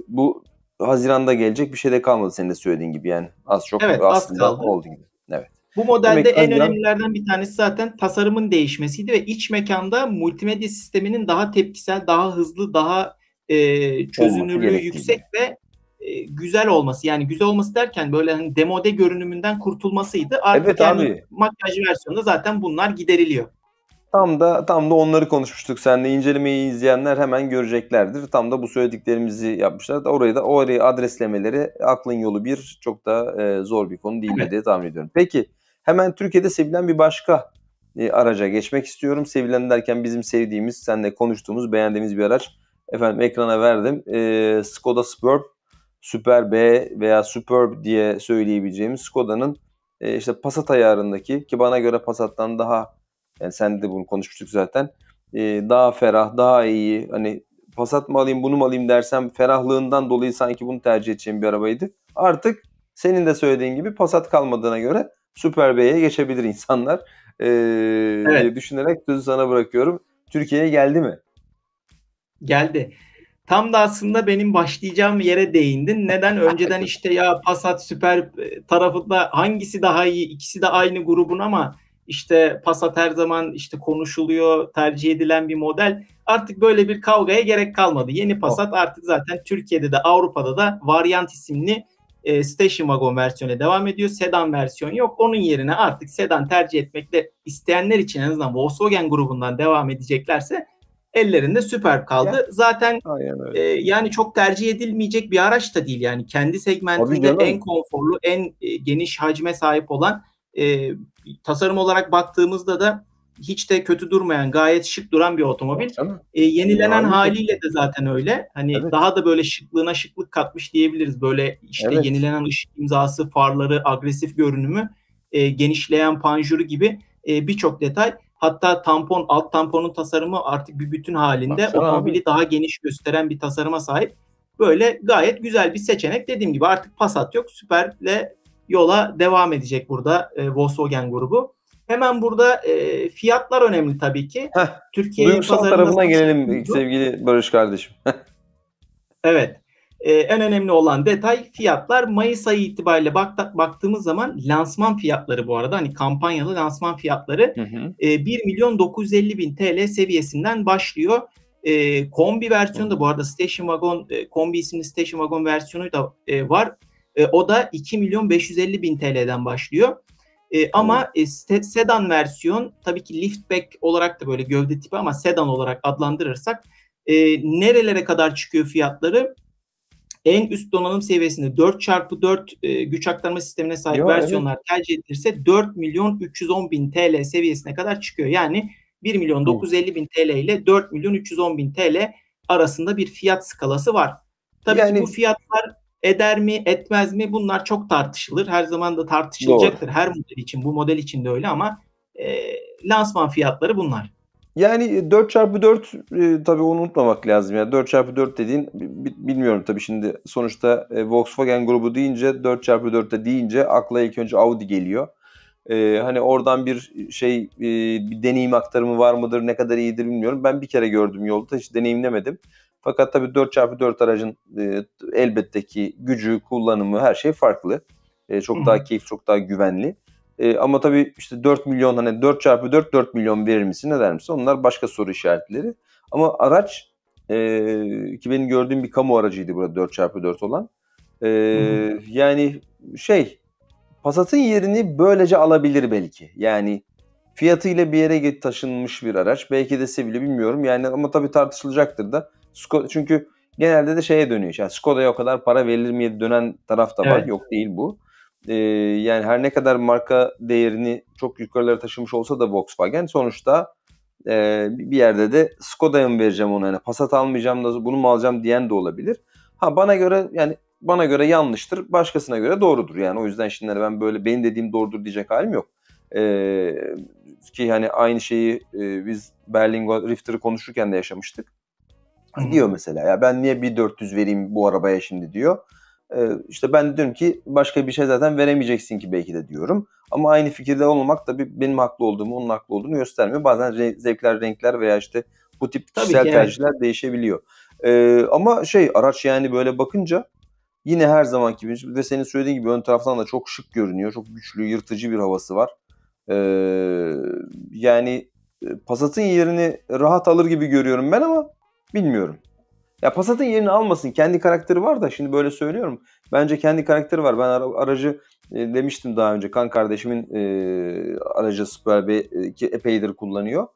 bu Haziran'da gelecek bir şey de kalmadı senin de söylediğin gibi yani az çok evet, aslında oldu gibi. Evet. Bu modelde Demek en Haziran... önemlilerden bir tanesi zaten tasarımın değişmesiydi ve iç mekanda multimedya sisteminin daha tepkisel, daha hızlı, daha e, çözünürlüğü yüksek ve e, güzel olması yani güzel olması derken böyle hani demode görünümünden kurtulmasıydı. Artık evet yani abi. makyaj versiyonunda zaten bunlar gideriliyor. Tam da tam da onları konuşmuştuk. Sen de incelemeyi izleyenler hemen göreceklerdir. Tam da bu söylediklerimizi yapmışlar. Orayı da orayı adreslemeleri aklın yolu bir çok da e, zor bir konu değil evet. diye tahmin ediyorum. Peki hemen Türkiye'de sevilen bir başka e, araca geçmek istiyorum. Sevilen derken bizim sevdiğimiz, seninle konuştuğumuz, beğendiğimiz bir araç. Efendim ekrana verdim. E, Skoda Superb Super B veya Superb diye söyleyebileceğimiz Skoda'nın e, işte Passat ayarındaki ki bana göre Passat'tan daha yani sen de bunu konuşmuştuk zaten e, daha ferah, daha iyi hani Passat mı alayım bunu mu alayım dersem ferahlığından dolayı sanki bunu tercih edeceğim bir arabaydı. Artık senin de söylediğin gibi Passat kalmadığına göre Super B'ye geçebilir insanlar. Ee, evet. düşünerek sözü sana bırakıyorum. Türkiye'ye geldi mi? Geldi. Tam da aslında benim başlayacağım yere değindin. Neden? Önceden işte ya Passat süper e, tarafında hangisi daha iyi? İkisi de aynı grubun ama işte Passat her zaman işte konuşuluyor, tercih edilen bir model. Artık böyle bir kavgaya gerek kalmadı. Yeni Passat artık zaten Türkiye'de de Avrupa'da da varyant isimli e, station wagon versiyonu devam ediyor. Sedan versiyon yok. Onun yerine artık sedan tercih etmekle isteyenler için en azından Volkswagen grubundan devam edeceklerse ellerinde süper kaldı. Ya. Zaten e, yani çok tercih edilmeyecek bir araç da değil yani kendi segmentinde en konforlu, en e, geniş hacme sahip olan e, tasarım olarak baktığımızda da hiç de kötü durmayan, gayet şık duran bir otomobil. E, yenilenen yani, haliyle de zaten öyle. Hani evet. daha da böyle şıklığına şıklık katmış diyebiliriz. Böyle işte evet. yenilenen ışık imzası, farları, agresif görünümü, e, genişleyen panjuru gibi e, birçok detay Hatta tampon alt tamponun tasarımı artık bir bütün halinde Baksana otomobili abi. daha geniş gösteren bir tasarıma sahip. Böyle gayet güzel bir seçenek. Dediğim gibi artık Passat yok. Süperle yola devam edecek burada e, Volkswagen grubu. Hemen burada e, fiyatlar önemli tabii ki. Heh, Türkiye pazarına tarafına gelelim sevgili Barış kardeşim. evet. E, en önemli olan detay fiyatlar. Mayıs ayı itibariyle bak, baktığımız zaman lansman fiyatları bu arada hani kampanyalı lansman fiyatları hı hı. E, 1 milyon 950 bin TL seviyesinden başlıyor. E, kombi versiyonu da bu arada Station Wagon e, kombi isimli Station Wagon versiyonu da e, var. E, o da 2 milyon 550 bin TL'den başlıyor. E, ama e, sedan versiyon tabii ki liftback olarak da böyle gövde tipi ama sedan olarak adlandırırsak e, nerelere kadar çıkıyor fiyatları? en üst donanım seviyesinde 4x4 e, güç aktarma sistemine sahip Yo, versiyonlar evet. tercih edilirse 4 milyon 310 bin TL seviyesine kadar çıkıyor. Yani 1 milyon 950 bin TL ile 4 milyon 310 bin TL arasında bir fiyat skalası var. Tabii yani, ki bu fiyatlar eder mi etmez mi bunlar çok tartışılır. Her zaman da tartışılacaktır doğru. her model için bu model için de öyle ama e, lansman fiyatları bunlar. Yani 4x4 e, e, tabii onu unutmamak lazım. Yani 4x4 dediğin bilmiyorum tabii şimdi sonuçta e, Volkswagen grubu deyince 4x4'te deyince akla ilk önce Audi geliyor. E, hani oradan bir şey e, bir deneyim aktarımı var mıdır ne kadar iyidir bilmiyorum. Ben bir kere gördüm yolda hiç deneyimlemedim. Fakat tabii 4x4 aracın e, elbette ki gücü, kullanımı her şey farklı. E, çok daha keyif, çok daha güvenli. E, ama tabii işte 4 milyon hani 4 çarpı 4 4 milyon verir misin ne der misin? Onlar başka soru işaretleri. Ama araç e, ki benim gördüğüm bir kamu aracıydı burada 4 çarpı 4 olan. E, hmm. Yani şey Passat'ın yerini böylece alabilir belki. Yani fiyatıyla bir yere taşınmış bir araç. Belki de Sevil'i bilmiyorum. Yani ama tabii tartışılacaktır da. Skoda, çünkü genelde de şeye dönüyor. Yani Skoda'ya o kadar para verilir mi dönen taraf da var. Evet. Yok değil bu e, yani her ne kadar marka değerini çok yukarılara taşımış olsa da Volkswagen sonuçta e, bir yerde de Skoda'yı mı vereceğim ona yani Passat almayacağım da bunu mu alacağım diyen de olabilir. Ha bana göre yani bana göre yanlıştır, başkasına göre doğrudur. Yani o yüzden şimdi hani ben böyle benim dediğim doğrudur diyecek halim yok. Ee, ki hani aynı şeyi e, biz Berlingo Rifter'ı konuşurken de yaşamıştık. hı Diyor mesela ya ben niye bir 400 vereyim bu arabaya şimdi diyor. Ee, işte ben de diyorum ki başka bir şey zaten veremeyeceksin ki belki de diyorum. Ama aynı fikirde olmamak tabii benim haklı olduğumu, onun haklı olduğunu göstermiyor. Bazen re- zevkler, renkler veya işte bu tip tabii kişisel tercihler yani. değişebiliyor. Ee, ama şey araç yani böyle bakınca yine her zaman gibi ve senin söylediğin gibi ön taraftan da çok şık görünüyor. Çok güçlü, yırtıcı bir havası var. Ee, yani e, Passat'ın yerini rahat alır gibi görüyorum ben ama bilmiyorum. Ya Passat'ın yerini almasın. Kendi karakteri var da şimdi böyle söylüyorum. Bence kendi karakteri var. Ben aracı e, demiştim daha önce. Kan kardeşimin e, aracı Super B e, ki epeydir kullanıyor.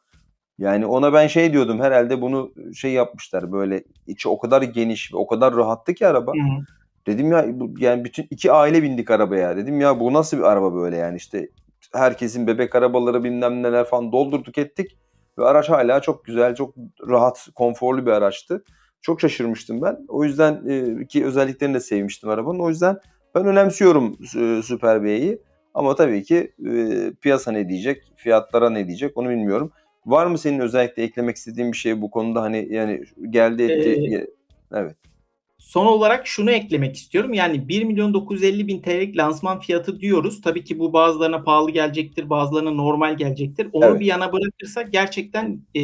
Yani ona ben şey diyordum herhalde bunu şey yapmışlar böyle içi o kadar geniş ve o kadar rahattı ki araba. Hı hı. Dedim ya bu, yani bütün iki aile bindik arabaya. Dedim ya bu nasıl bir araba böyle yani işte herkesin bebek arabaları bilmem neler falan doldurduk ettik. Ve araç hala çok güzel, çok rahat, konforlu bir araçtı. Çok şaşırmıştım ben. O yüzden e, ki özelliklerini de sevmiştim arabanın. O yüzden ben önemsiyorum e, Super B'yi. Ama tabii ki e, piyasa ne diyecek, fiyatlara ne diyecek onu bilmiyorum. Var mı senin özellikle eklemek istediğin bir şey bu konuda hani yani geldi etti ee, evet. Son olarak şunu eklemek istiyorum. Yani 1 milyon 950 bin TL'lik lansman fiyatı diyoruz. Tabii ki bu bazılarına pahalı gelecektir, bazılarına normal gelecektir. Onu evet. bir yana bırakırsak gerçekten e,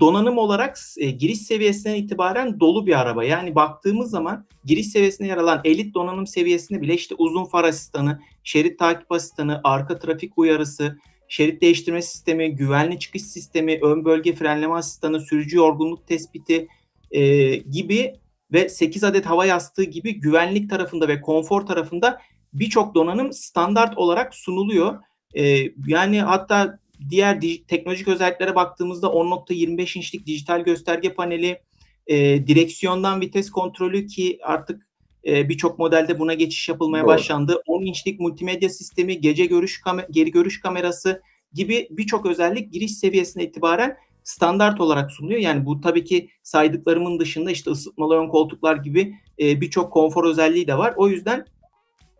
donanım olarak e, giriş seviyesine itibaren dolu bir araba. Yani baktığımız zaman giriş seviyesine yer alan elit donanım seviyesinde bile işte uzun far asistanı, şerit takip asistanı, arka trafik uyarısı, şerit değiştirme sistemi, güvenli çıkış sistemi, ön bölge frenleme asistanı, sürücü yorgunluk tespiti e, gibi ve 8 adet hava yastığı gibi güvenlik tarafında ve konfor tarafında birçok donanım standart olarak sunuluyor. E, yani hatta diğer teknolojik özelliklere baktığımızda 10.25 inçlik dijital gösterge paneli, e, direksiyondan vites kontrolü ki artık e, birçok modelde buna geçiş yapılmaya Doğru. başlandı. 10 inçlik multimedya sistemi, gece görüş kam- geri görüş kamerası gibi birçok özellik giriş seviyesine itibaren standart olarak sunuluyor. Yani bu tabii ki saydıklarımın dışında işte ısıtmalı ön koltuklar gibi e, birçok konfor özelliği de var. O yüzden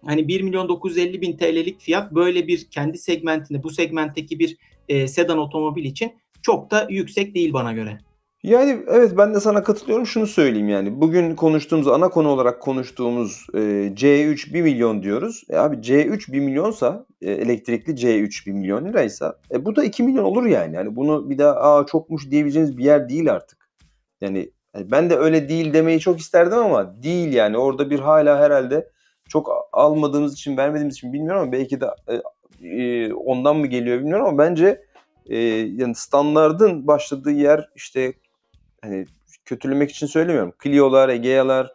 hani 1 milyon 950 bin TL'lik fiyat böyle bir kendi segmentinde bu segmentteki bir e, sedan otomobil için çok da yüksek değil bana göre. Yani evet ben de sana katılıyorum. Şunu söyleyeyim yani. Bugün konuştuğumuz ana konu olarak konuştuğumuz e, C3 1 milyon diyoruz. E abi C3 1 milyonsa e, elektrikli C3 1 milyon liraysa e, bu da 2 milyon olur yani. Yani bunu bir daha aa çokmuş diyebileceğiniz bir yer değil artık. Yani e, ben de öyle değil demeyi çok isterdim ama değil yani. Orada bir hala herhalde çok almadığımız için vermediğimiz için bilmiyorum ama belki de e, e, ondan mı geliyor bilmiyorum ama bence e, yani standardın başladığı yer işte hani kötülemek için söylemiyorum. Clio'lar, Egea'lar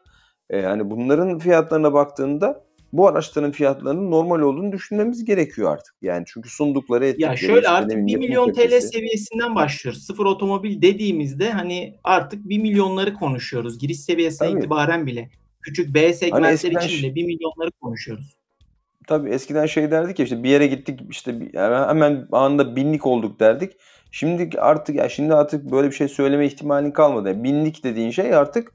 e, hani bunların fiyatlarına baktığında bu araçların fiyatlarının normal olduğunu düşünmemiz gerekiyor artık. Yani çünkü sundukları etkileri. Ya şöyle artık 1 milyon TL seviyesinden başlıyoruz. Sıfır otomobil dediğimizde hani artık 1 milyonları konuşuyoruz. Giriş seviyesine Tabii. itibaren bile küçük B segmentler hani için bile 1 milyonları konuşuyoruz. Tabii eskiden şey derdik ya işte bir yere gittik işte hemen anında binlik olduk derdik. Şimdi artık ya şimdi artık böyle bir şey söyleme ihtimalin kalmadı. binlik dediğin şey artık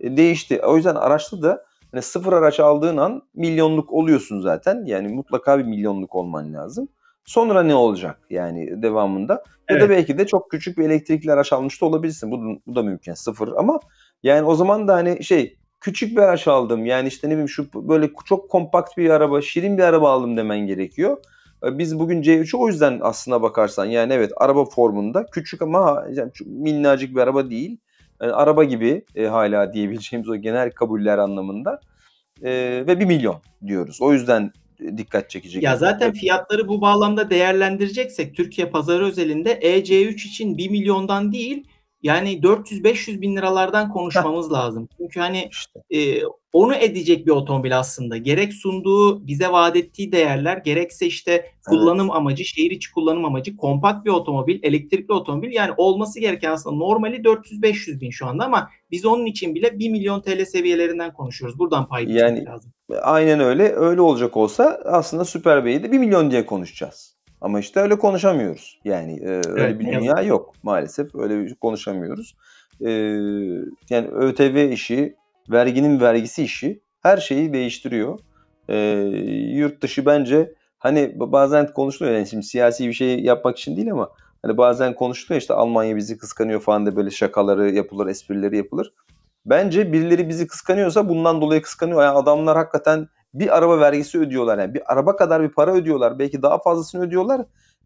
e, değişti. O yüzden araçta da hani sıfır araç aldığın an milyonluk oluyorsun zaten. Yani mutlaka bir milyonluk olman lazım. Sonra ne olacak yani devamında? Evet. Ya da belki de çok küçük bir elektrikli araç almış da olabilirsin. Bu, bu da mümkün sıfır ama yani o zaman da hani şey küçük bir araç aldım. Yani işte ne bileyim şu böyle çok kompakt bir araba, şirin bir araba aldım demen gerekiyor. E, biz bugün C3'ü o yüzden aslına bakarsan yani evet araba formunda küçük ama yani minnacık bir araba değil. Yani e, araba gibi e, hala diyebileceğimiz o genel kabuller anlamında. E, ve 1 milyon diyoruz. O yüzden dikkat çekecek. Ya zaten fiyatları bu bağlamda değerlendireceksek Türkiye pazarı özelinde EC3 için 1 milyondan değil yani 400-500 bin liralardan konuşmamız lazım. Çünkü hani işte. e, onu edecek bir otomobil aslında. Gerek sunduğu, bize vaat ettiği değerler, gerekse işte kullanım evet. amacı, şehir içi kullanım amacı, kompakt bir otomobil, elektrikli otomobil. Yani olması gereken aslında normali 400-500 bin şu anda ama biz onun için bile 1 milyon TL seviyelerinden konuşuyoruz. Buradan pay yani, lazım. Aynen öyle. Öyle olacak olsa aslında Süper Bey'i de 1 milyon diye konuşacağız. Ama işte öyle konuşamıyoruz. Yani e, öyle evet, bir dünya yok maalesef. Öyle konuşamıyoruz. E, yani ÖTV işi, verginin vergisi işi her şeyi değiştiriyor. E, yurt dışı bence hani bazen konuşuluyor yani şimdi siyasi bir şey yapmak için değil ama hani bazen konuşuluyor işte Almanya bizi kıskanıyor falan da böyle şakaları yapılır, esprileri yapılır. Bence birileri bizi kıskanıyorsa bundan dolayı kıskanıyor. Yani adamlar hakikaten bir araba vergisi ödüyorlar. Yani bir araba kadar bir para ödüyorlar. Belki daha fazlasını ödüyorlar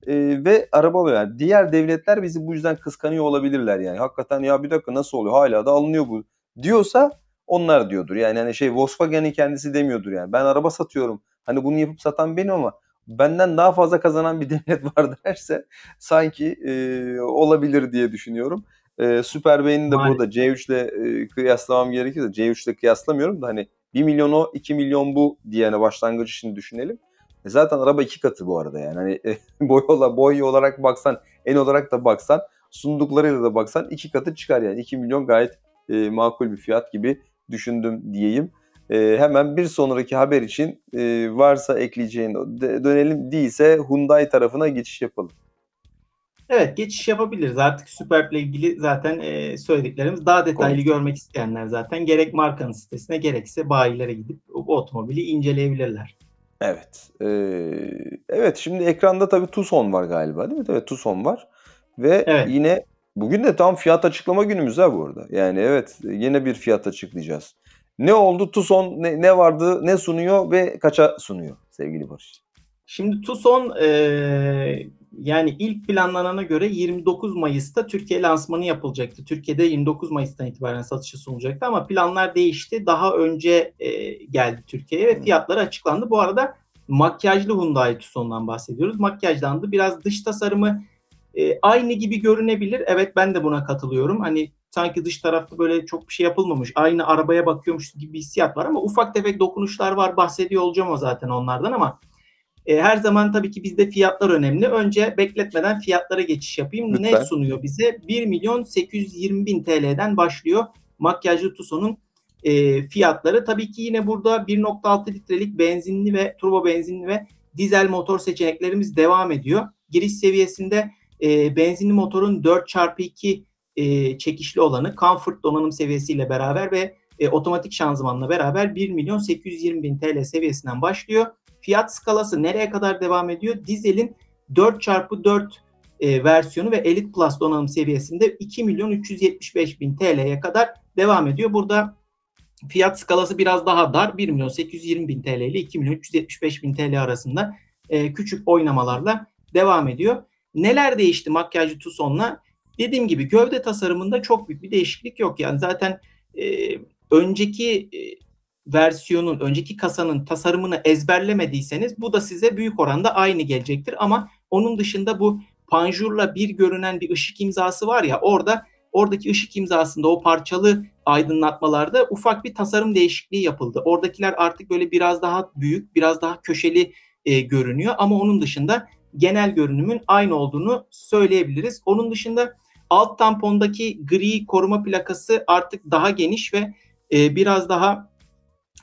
e, ve araba alıyorlar. Yani diğer devletler bizi bu yüzden kıskanıyor olabilirler yani. Hakikaten ya bir dakika nasıl oluyor hala da alınıyor bu diyorsa onlar diyordur. Yani hani şey Volkswagen'in kendisi demiyordur yani. Ben araba satıyorum. Hani bunu yapıp satan benim ama benden daha fazla kazanan bir devlet var derse sanki e, olabilir diye düşünüyorum. E, Süper Bey'in de Maalesef. burada C3'le e, kıyaslamam gerekirse C3'le kıyaslamıyorum da hani 1 milyon o 2 milyon bu diye yani başlangıç için düşünelim. E zaten araba iki katı bu arada yani. Hani e, boy, ola, boy olarak baksan, en olarak da baksan, sunduklarıyla da baksan iki katı çıkar yani. 2 milyon gayet e, makul bir fiyat gibi düşündüm diyeyim. E, hemen bir sonraki haber için e, varsa ekleyeceğin dönelim değilse Hyundai tarafına geçiş yapalım. Evet geçiş yapabiliriz. Artık Superb'le ilgili zaten e, söylediklerimiz daha detaylı Kom görmek isteyenler zaten gerek markanın sitesine gerekse bayilere gidip bu otomobili inceleyebilirler. Evet. Ee, evet şimdi ekranda tabii Tucson var galiba değil mi? Evet Tucson var. Ve evet. yine bugün de tam fiyat açıklama günümüz ha bu arada. Yani evet yine bir fiyat açıklayacağız. Ne oldu Tucson ne, ne vardı ne sunuyor ve kaça sunuyor sevgili Barış? Şimdi Tucson e, yani ilk planlanana göre 29 Mayıs'ta Türkiye lansmanı yapılacaktı. Türkiye'de 29 Mayıs'tan itibaren satışa sunulacaktı ama planlar değişti. Daha önce e, geldi Türkiye'ye ve fiyatları açıklandı. Bu arada makyajlı Hyundai Tucson'dan bahsediyoruz. Makyajlandı. Biraz dış tasarımı e, aynı gibi görünebilir. Evet ben de buna katılıyorum. Hani sanki dış tarafta böyle çok bir şey yapılmamış. Aynı arabaya bakıyormuş gibi bir hissiyat var ama ufak tefek dokunuşlar var. Bahsediyor olacağım o zaten onlardan ama e, her zaman tabii ki bizde fiyatlar önemli. Önce bekletmeden fiyatlara geçiş yapayım. Lütfen. Ne sunuyor bize? 1 milyon 820 bin TL'den başlıyor makyajlı Tucson'un e, fiyatları. Tabii ki yine burada 1.6 litrelik benzinli ve turbo benzinli ve dizel motor seçeneklerimiz devam ediyor. Giriş seviyesinde e, benzinli motorun 4x2 e, çekişli olanı comfort donanım seviyesiyle beraber ve e, otomatik şanzımanla beraber 1 milyon 820 bin TL seviyesinden başlıyor fiyat skalası nereye kadar devam ediyor? Dizel'in 4x4 e, versiyonu ve Elite Plus donanım seviyesinde 2 milyon 375 bin TL'ye kadar devam ediyor. Burada fiyat skalası biraz daha dar. 1 milyon 820 bin TL ile 2 milyon 375 bin TL arasında e, küçük oynamalarla devam ediyor. Neler değişti makyajlı Tucson'la? Dediğim gibi gövde tasarımında çok büyük bir değişiklik yok. Yani zaten e, önceki e, versiyonun, önceki kasanın tasarımını ezberlemediyseniz bu da size büyük oranda aynı gelecektir. Ama onun dışında bu panjurla bir görünen bir ışık imzası var ya orada oradaki ışık imzasında o parçalı aydınlatmalarda ufak bir tasarım değişikliği yapıldı. Oradakiler artık böyle biraz daha büyük, biraz daha köşeli e, görünüyor ama onun dışında genel görünümün aynı olduğunu söyleyebiliriz. Onun dışında alt tampondaki gri koruma plakası artık daha geniş ve e, biraz daha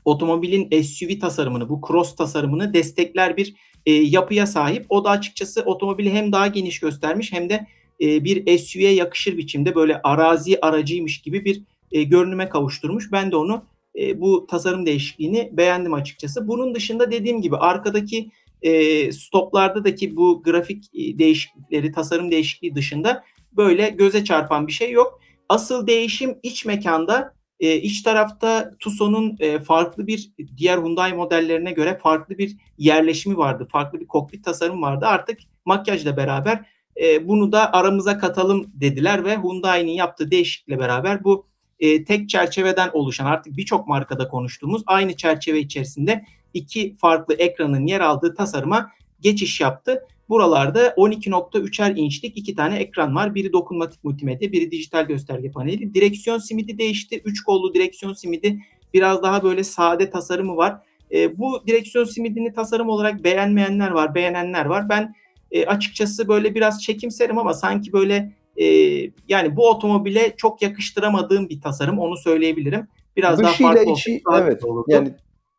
otomobilin SUV tasarımını, bu cross tasarımını destekler bir e, yapıya sahip. O da açıkçası otomobili hem daha geniş göstermiş hem de e, bir SUV'ye yakışır biçimde böyle arazi aracıymış gibi bir e, görünüme kavuşturmuş. Ben de onu e, bu tasarım değişikliğini beğendim açıkçası. Bunun dışında dediğim gibi arkadaki e, stoplarda da ki bu grafik e, değişiklikleri, tasarım değişikliği dışında böyle göze çarpan bir şey yok. Asıl değişim iç mekanda e, iç tarafta Tucson'un e, farklı bir diğer Hyundai modellerine göre farklı bir yerleşimi vardı. Farklı bir kokpit tasarım vardı. Artık makyajla beraber e, bunu da aramıza katalım dediler ve Hyundai'nin yaptığı değişiklikle beraber bu e, tek çerçeveden oluşan artık birçok markada konuştuğumuz aynı çerçeve içerisinde iki farklı ekranın yer aldığı tasarıma geçiş yaptı. Buralarda 12.3'er inçlik iki tane ekran var. Biri dokunmatik multimedya, biri dijital gösterge paneli. Direksiyon simidi değişti. üç kollu direksiyon simidi biraz daha böyle sade tasarımı var. E, bu direksiyon simidini tasarım olarak beğenmeyenler var, beğenenler var. Ben e, açıkçası böyle biraz çekimserim ama sanki böyle e, yani bu otomobile çok yakıştıramadığım bir tasarım onu söyleyebilirim. Biraz Dışıyla daha farklı içi, olsun, evet, olurdu. Yani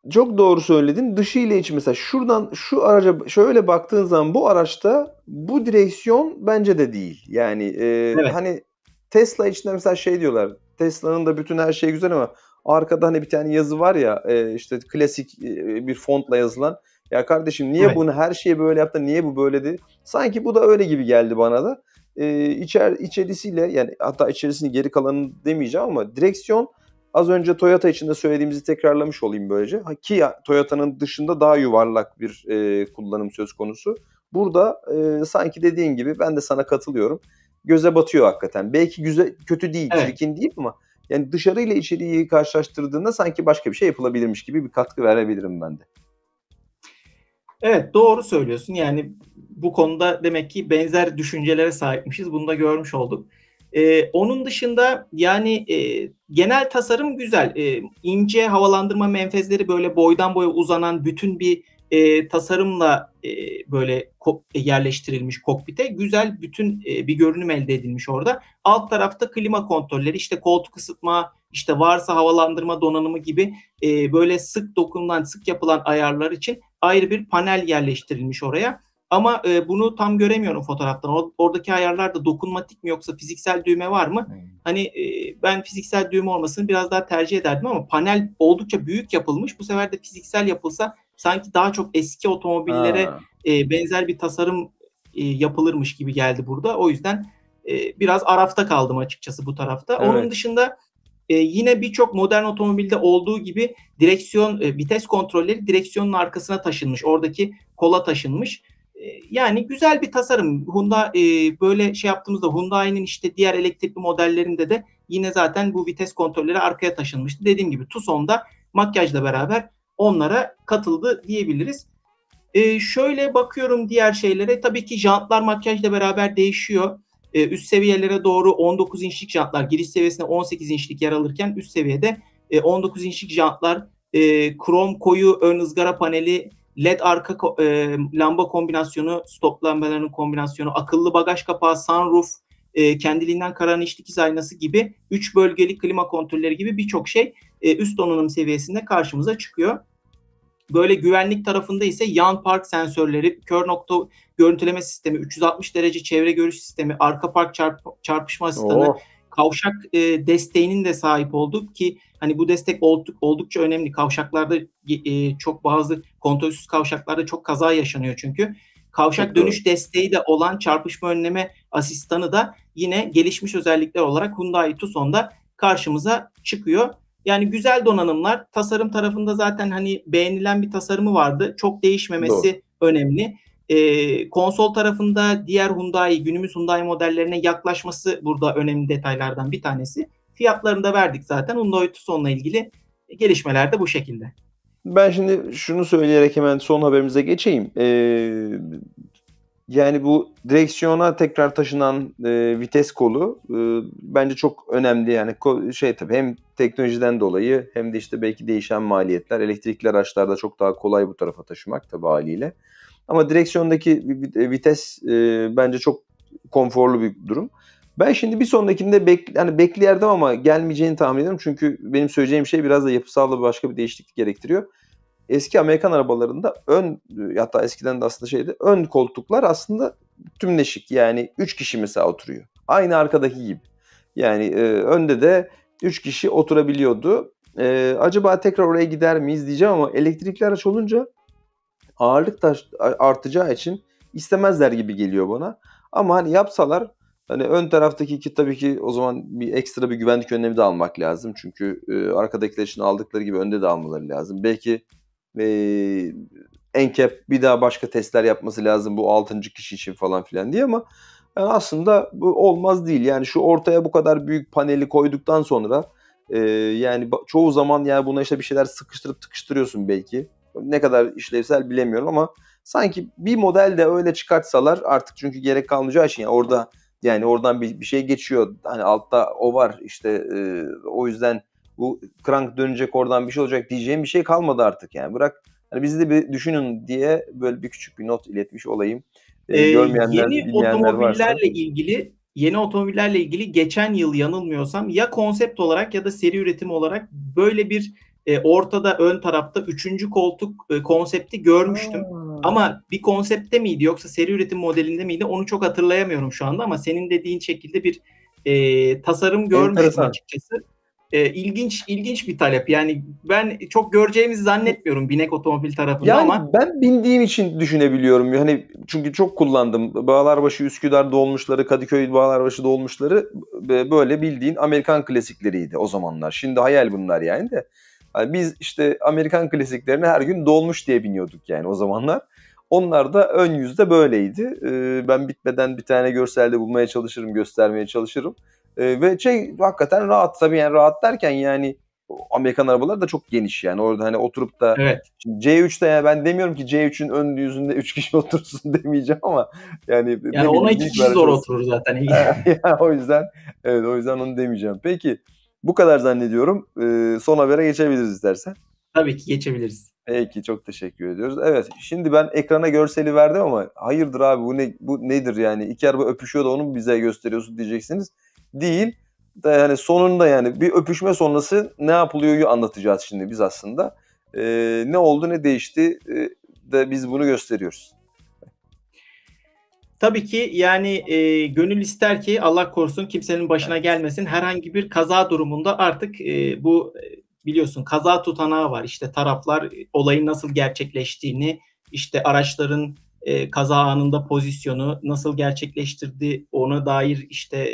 çok doğru söyledin. Dışı ile içi mesela şuradan şu araca şöyle baktığın zaman bu araçta bu direksiyon bence de değil. Yani e, evet. hani Tesla içinde mesela şey diyorlar. Tesla'nın da bütün her şey güzel ama arkada hani bir tane yazı var ya e, işte klasik e, bir fontla yazılan. Ya kardeşim niye evet. bunu her şeyi böyle yaptı? Niye bu böyledi? Sanki bu da öyle gibi geldi bana da. E, içer içerisiyle yani hatta içerisini geri kalanını demeyeceğim ama direksiyon Az önce Toyota için de söylediğimizi tekrarlamış olayım böylece. Ki Toyota'nın dışında daha yuvarlak bir e, kullanım söz konusu. Burada e, sanki dediğin gibi ben de sana katılıyorum. Göze batıyor hakikaten. Belki güzel kötü değil, evet. çirkin değil ama yani dışarı ile içeriği karşılaştırdığında sanki başka bir şey yapılabilirmiş gibi bir katkı verebilirim ben de. Evet doğru söylüyorsun. Yani bu konuda demek ki benzer düşüncelere sahipmişiz. Bunu da görmüş olduk. E, onun dışında yani e, genel tasarım güzel. E, ince havalandırma menfezleri böyle boydan boya uzanan bütün bir e, tasarımla e, böyle ko- e, yerleştirilmiş kokpite güzel bütün e, bir görünüm elde edilmiş orada. Alt tarafta klima kontrolleri işte koltuk ısıtma işte varsa havalandırma donanımı gibi e, böyle sık dokunulan sık yapılan ayarlar için ayrı bir panel yerleştirilmiş oraya. Ama e, bunu tam göremiyorum fotoğraftan. Or- oradaki ayarlarda dokunmatik mi yoksa fiziksel düğme var mı? Hmm. Hani e, ben fiziksel düğme olmasını biraz daha tercih ederdim ama panel oldukça büyük yapılmış. Bu sefer de fiziksel yapılsa sanki daha çok eski otomobillere e, benzer bir tasarım e, yapılırmış gibi geldi burada. O yüzden e, biraz arafta kaldım açıkçası bu tarafta. Evet. Onun dışında e, yine birçok modern otomobilde olduğu gibi direksiyon e, vites kontrolleri direksiyonun arkasına taşınmış. Oradaki kola taşınmış. Ee, yani güzel bir tasarım. Hyundai e, böyle şey yaptığımızda Hyundai'nin işte diğer elektrikli modellerinde de yine zaten bu vites kontrolleri arkaya taşınmıştı. Dediğim gibi Tucson'da makyajla beraber onlara katıldı diyebiliriz. E, şöyle bakıyorum diğer şeylere. Tabii ki jantlar makyajla beraber değişiyor. E, üst seviyelere doğru 19 inçlik jantlar giriş seviyesine 18 inçlik yer alırken üst seviyede e, 19 inçlik jantlar e, krom koyu ön ızgara paneli LED arka e, lamba kombinasyonu, stop lambalarının kombinasyonu, akıllı bagaj kapağı, sunroof, e, kendiliğinden karan iç dikiz aynası gibi 3 bölgeli klima kontrolleri gibi birçok şey e, üst donanım seviyesinde karşımıza çıkıyor. Böyle güvenlik tarafında ise yan park sensörleri, kör nokta görüntüleme sistemi, 360 derece çevre görüş sistemi, arka park çarp çarpışma asistanı, oh kavşak e, desteğinin de sahip olduk ki hani bu destek olduk, oldukça önemli. Kavşaklarda e, e, çok bazı kontrolsüz kavşaklarda çok kaza yaşanıyor çünkü. Kavşak çok dönüş doğru. desteği de olan çarpışma önleme asistanı da yine gelişmiş özellikler olarak Hyundai Tucson'da karşımıza çıkıyor. Yani güzel donanımlar. Tasarım tarafında zaten hani beğenilen bir tasarımı vardı. Çok değişmemesi Doğru. önemli. E, konsol tarafında diğer Hyundai, günümüz Hyundai modellerine yaklaşması burada önemli detaylardan bir tanesi. Fiyatlarını da verdik zaten. Hyundai Tucson'la ilgili gelişmeler de bu şekilde. Ben şimdi şunu söyleyerek hemen son haberimize geçeyim. Ee, yani bu direksiyona tekrar taşınan e, vites kolu e, bence çok önemli yani ko- şey tabii hem teknolojiden dolayı hem de işte belki değişen maliyetler elektrikli araçlarda çok daha kolay bu tarafa taşımak tabii haliyle. Ama direksiyondaki e, vites e, bence çok konforlu bir durum. Ben şimdi bir sonrakinde bek, hani bekleyerdim ama gelmeyeceğini tahmin ediyorum. Çünkü benim söyleyeceğim şey biraz da yapısal başka bir değişiklik gerektiriyor. Eski Amerikan arabalarında ön e, hatta eskiden de aslında şeydi ön koltuklar aslında tümleşik yani 3 kişi mesela oturuyor. Aynı arkadaki gibi. Yani e, önde de 3 kişi oturabiliyordu. E, acaba tekrar oraya gider miyiz diyeceğim ama elektrikli araç olunca ağırlık taş, artacağı için istemezler gibi geliyor bana. Ama hani yapsalar hani ön taraftaki ki tabii ki o zaman bir ekstra bir güvenlik önlemi de almak lazım. Çünkü e, arkadakiler için aldıkları gibi önde de almaları lazım. Belki e, Enkep bir daha başka testler yapması lazım bu 6. kişi için falan filan diye ama yani aslında bu olmaz değil. Yani şu ortaya bu kadar büyük paneli koyduktan sonra e, yani çoğu zaman yani buna işte bir şeyler sıkıştırıp tıkıştırıyorsun belki. Ne kadar işlevsel bilemiyorum ama sanki bir model de öyle çıkartsalar artık çünkü gerek kalmayacağı için yani orada yani oradan bir, bir şey geçiyor. Hani altta o var işte e, o yüzden bu krank dönecek oradan bir şey olacak diyeceğim bir şey kalmadı artık yani. Bırak hani bizi de bir düşünün diye böyle bir küçük bir not iletmiş olayım. E, ee, görmeyenler, yeni otomobillerle varsa. ilgili yeni otomobillerle ilgili geçen yıl yanılmıyorsam ya konsept olarak ya da seri üretim olarak böyle bir e, ortada ön tarafta üçüncü koltuk e, konsepti görmüştüm. Hmm. Ama bir konsepte miydi yoksa seri üretim modelinde miydi onu çok hatırlayamıyorum şu anda ama senin dediğin şekilde bir e, tasarım görmüştüm açıkçası. E, ilginç ilginç bir talep. Yani ben çok göreceğimizi zannetmiyorum binek otomobil tarafında yani ama. ben bindiğim için düşünebiliyorum. Hani çünkü çok kullandım. Bağlarbaşı Üsküdar dolmuşları, Kadıköy Bağlarbaşı dolmuşları e, böyle bildiğin Amerikan klasikleriydi o zamanlar. Şimdi hayal bunlar yani de. Yani biz işte Amerikan klasiklerine her gün dolmuş diye biniyorduk yani o zamanlar. Onlar da ön yüzde böyleydi. Ee, ben bitmeden bir tane görselde bulmaya çalışırım, göstermeye çalışırım. Ee, ve şey hakikaten rahat tabii yani rahat derken yani Amerikan arabaları da çok geniş yani orada hani oturup da evet. C3'te yani ben demiyorum ki C3'ün ön yüzünde 3 kişi otursun demeyeceğim ama yani yani ona 2 kişi zor oturur zaten. yani, o yüzden evet o yüzden onu demeyeceğim. Peki bu kadar zannediyorum. E, son habere geçebiliriz istersen. Tabii ki geçebiliriz. Peki çok teşekkür ediyoruz. Evet şimdi ben ekrana görseli verdim ama hayırdır abi bu ne bu nedir yani iki araba öpüşüyor da onu mu bize gösteriyorsun diyeceksiniz. Değil. Da yani sonunda yani bir öpüşme sonrası ne yapılıyor anlatacağız şimdi biz aslında. Ee, ne oldu ne değişti ee, de biz bunu gösteriyoruz. Tabii ki yani e, gönül ister ki Allah korusun kimsenin başına gelmesin. Herhangi bir kaza durumunda artık e, bu biliyorsun kaza tutanağı var. İşte taraflar olayın nasıl gerçekleştiğini, işte araçların e, kaza anında pozisyonu nasıl gerçekleştirdi ona dair işte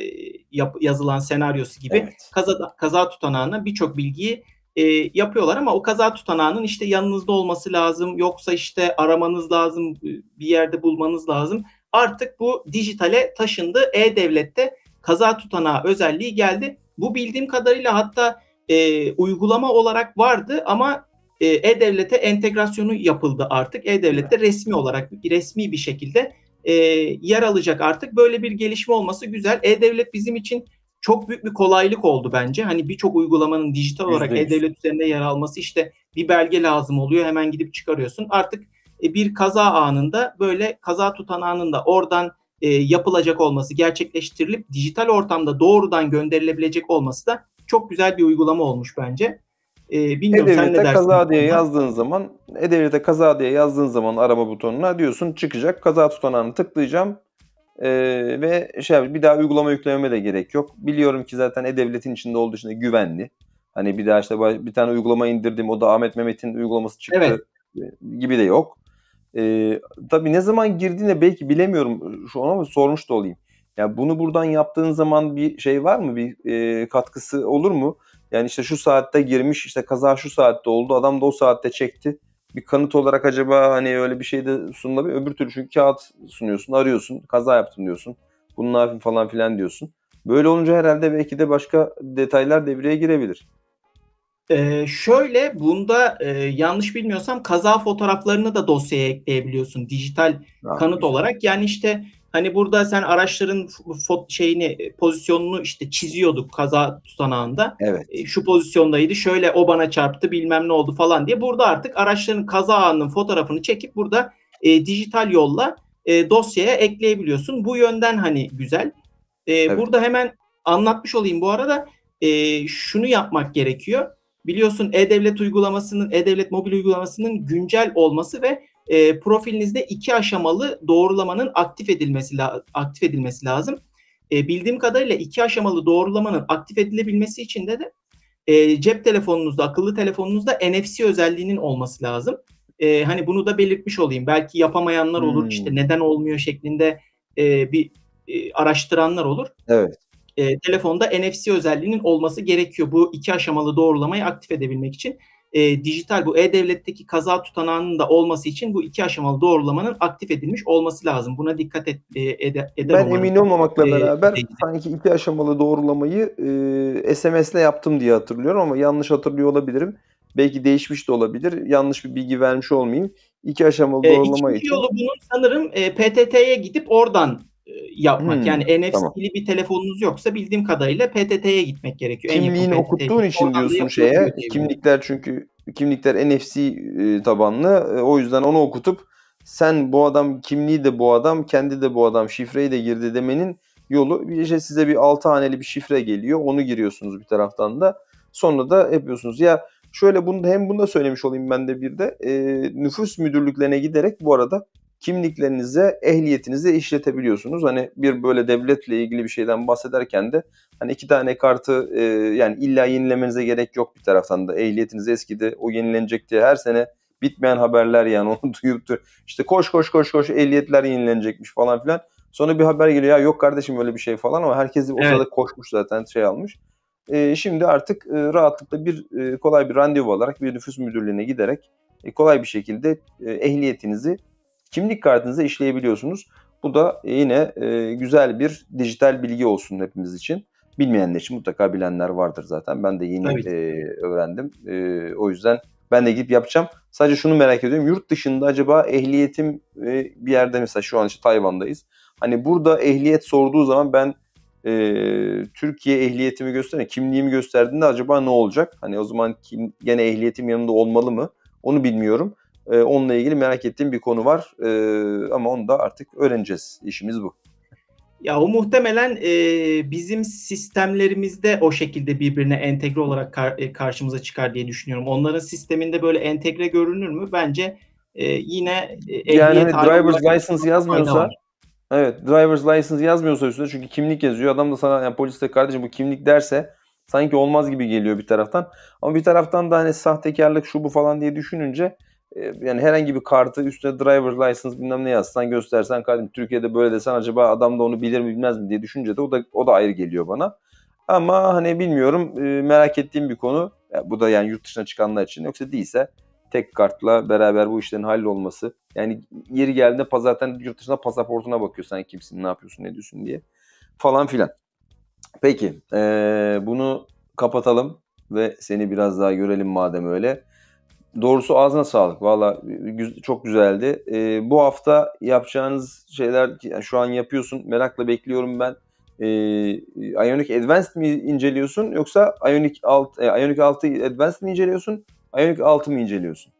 yap, yazılan senaryosu gibi evet. kaza kaza tutanağına birçok bilgiyi e, yapıyorlar ama o kaza tutanağının işte yanınızda olması lazım yoksa işte aramanız lazım bir yerde bulmanız lazım artık bu dijitale taşındı. E-Devlet'te kaza tutanağı özelliği geldi. Bu bildiğim kadarıyla hatta e, uygulama olarak vardı ama e, e-Devlet'e entegrasyonu yapıldı artık. E-Devlet'te resmi olarak resmi bir şekilde e, yer alacak artık. Böyle bir gelişme olması güzel. E-Devlet bizim için çok büyük bir kolaylık oldu bence. Hani birçok uygulamanın dijital olarak %100. e-devlet üzerinde yer alması işte bir belge lazım oluyor hemen gidip çıkarıyorsun. Artık e, bir kaza anında böyle kaza tutanağının da oradan e, yapılacak olması, gerçekleştirilip dijital ortamda doğrudan gönderilebilecek olması da çok güzel bir uygulama olmuş bence. E, bilmiyorum E-Devlet'e sen ne dersin? kaza diye yazdığın zaman, E-Devlet'e kaza diye yazdığın zaman arama butonuna diyorsun çıkacak kaza tutanağını tıklayacağım. Ee, ve şey bir daha uygulama yüklememe de gerek yok. Biliyorum ki zaten E-Devlet'in içinde olduğu için de güvenli. Hani bir daha işte bir tane uygulama indirdim o da Ahmet Mehmet'in uygulaması çıktı evet. gibi de yok. E, tabii ne zaman girdiğine belki bilemiyorum şu an ama sormuş da olayım. Yani bunu buradan yaptığın zaman bir şey var mı? Bir e, katkısı olur mu? Yani işte şu saatte girmiş, işte kaza şu saatte oldu, adam da o saatte çekti. Bir kanıt olarak acaba hani öyle bir şey de sunulabilir. Öbür türlü çünkü kağıt sunuyorsun, arıyorsun, kaza yaptım diyorsun. Bunun hafif falan filan diyorsun. Böyle olunca herhalde belki de başka detaylar devreye girebilir. Ee, şöyle bunda e, yanlış bilmiyorsam kaza fotoğraflarını da dosyaya ekleyebiliyorsun dijital Abi. kanıt olarak. Yani işte hani burada sen araçların şeyini e, pozisyonunu işte çiziyorduk kaza tutanağında. Evet. E, şu pozisyondaydı. Şöyle o bana çarptı bilmem ne oldu falan diye. Burada artık araçların kaza anının fotoğrafını çekip burada e, dijital yolla e, dosyaya ekleyebiliyorsun. Bu yönden hani güzel. E, evet. Burada hemen anlatmış olayım bu arada. E, şunu yapmak gerekiyor biliyorsun e-devlet uygulamasının, e-devlet mobil uygulamasının güncel olması ve e, profilinizde iki aşamalı doğrulamanın aktif edilmesi la- aktif edilmesi lazım. E, bildiğim kadarıyla iki aşamalı doğrulamanın aktif edilebilmesi için de, de e, cep telefonunuzda, akıllı telefonunuzda NFC özelliğinin olması lazım. E, hani bunu da belirtmiş olayım. Belki yapamayanlar olur, hmm. işte neden olmuyor şeklinde e, bir e, araştıranlar olur. Evet e, telefonda NFC özelliğinin olması gerekiyor. Bu iki aşamalı doğrulamayı aktif edebilmek için e, dijital bu e-devletteki kaza tutanağının da olması için bu iki aşamalı doğrulamanın aktif edilmiş olması lazım. Buna dikkat et, e, ede, eder Ben emin olmamakla e, beraber e, sanki iki aşamalı doğrulamayı e, SMS'le yaptım diye hatırlıyorum ama yanlış hatırlıyor olabilirim. Belki değişmiş de olabilir. Yanlış bir bilgi vermiş olmayayım. İki aşamalı e, doğrulama e, için. yolu bunun sanırım e, PTT'ye gidip oradan yapmak. Hmm, yani NFC'li tamam. bir telefonunuz yoksa bildiğim kadarıyla PTT'ye gitmek gerekiyor. Kimliğini okuttuğun için diyorsun şeye. Kimlikler çünkü kimlikler NFC e, tabanlı. E, o yüzden onu okutup sen bu adam kimliği de bu adam, kendi de bu adam, şifreyi de girdi demenin yolu bir işte size bir altı haneli bir şifre geliyor. Onu giriyorsunuz bir taraftan da. Sonra da yapıyorsunuz. Ya şöyle bunu hem bunu da söylemiş olayım ben de bir de e, nüfus müdürlüklerine giderek bu arada kimliklerinize, ehliyetinize işletebiliyorsunuz. Hani bir böyle devletle ilgili bir şeyden bahsederken de hani iki tane kartı e, yani illa yenilemenize gerek yok bir taraftan da. Ehliyetiniz eskidi, o yenilenecek diye her sene bitmeyen haberler yani onu duyup da işte koş koş koş koş ehliyetler yenilenecekmiş falan filan. Sonra bir haber geliyor ya yok kardeşim böyle bir şey falan ama herkes o evet. sırada koşmuş zaten şey almış. E, şimdi artık e, rahatlıkla bir e, kolay bir randevu alarak bir nüfus müdürlüğüne giderek e, kolay bir şekilde e, ehliyetinizi kimlik kartınıza işleyebiliyorsunuz. Bu da yine e, güzel bir dijital bilgi olsun hepimiz için. Bilmeyenler için mutlaka bilenler vardır zaten. Ben de yeni e, öğrendim. E, o yüzden ben de gidip yapacağım. Sadece şunu merak ediyorum. Yurt dışında acaba ehliyetim e, bir yerde mesela şu an işte Tayvan'dayız. Hani burada ehliyet sorduğu zaman ben e, Türkiye ehliyetimi göstereyim, kimliğimi gösterdiğinde acaba ne olacak? Hani o zaman kim gene ehliyetim yanında olmalı mı? Onu bilmiyorum. E, onunla ilgili merak ettiğim bir konu var e, ama onu da artık öğreneceğiz. İşimiz bu. Ya o muhtemelen e, bizim sistemlerimizde o şekilde birbirine entegre olarak kar- e, karşımıza çıkar diye düşünüyorum. Onların sisteminde böyle entegre görünür mü? Bence e, yine e, yani hani driver's license yazmıyorsa evet driver's license yazmıyorsa üstüne çünkü kimlik yazıyor. Adam da sana yani polis de kardeşim bu kimlik derse sanki olmaz gibi geliyor bir taraftan. Ama bir taraftan da hani sahtekarlık şu bu falan diye düşününce e, yani herhangi bir kartı üstüne driver license bilmem ne yazsan göstersen kardeşim Türkiye'de böyle desen acaba adam da onu bilir mi bilmez mi diye düşünce de o da o da ayrı geliyor bana. Ama hani bilmiyorum e, merak ettiğim bir konu bu da yani yurt dışına çıkanlar için yoksa değilse tek kartla beraber bu işlerin hallolması. Yani yeri geldiğinde zaten yurt dışında pasaportuna bakıyor sen kimsin ne yapıyorsun ne diyorsun diye falan filan. Peki ee, bunu kapatalım ve seni biraz daha görelim madem öyle. Doğrusu ağzına sağlık. Valla e, çok güzeldi. E, bu hafta yapacağınız şeyler yani şu an yapıyorsun. Merakla bekliyorum ben. E, Ionic Advanced mi inceliyorsun yoksa Ionic 6 e, Ionic 6 Advanced mi inceliyorsun? Ionic 6 mı inceliyorsun?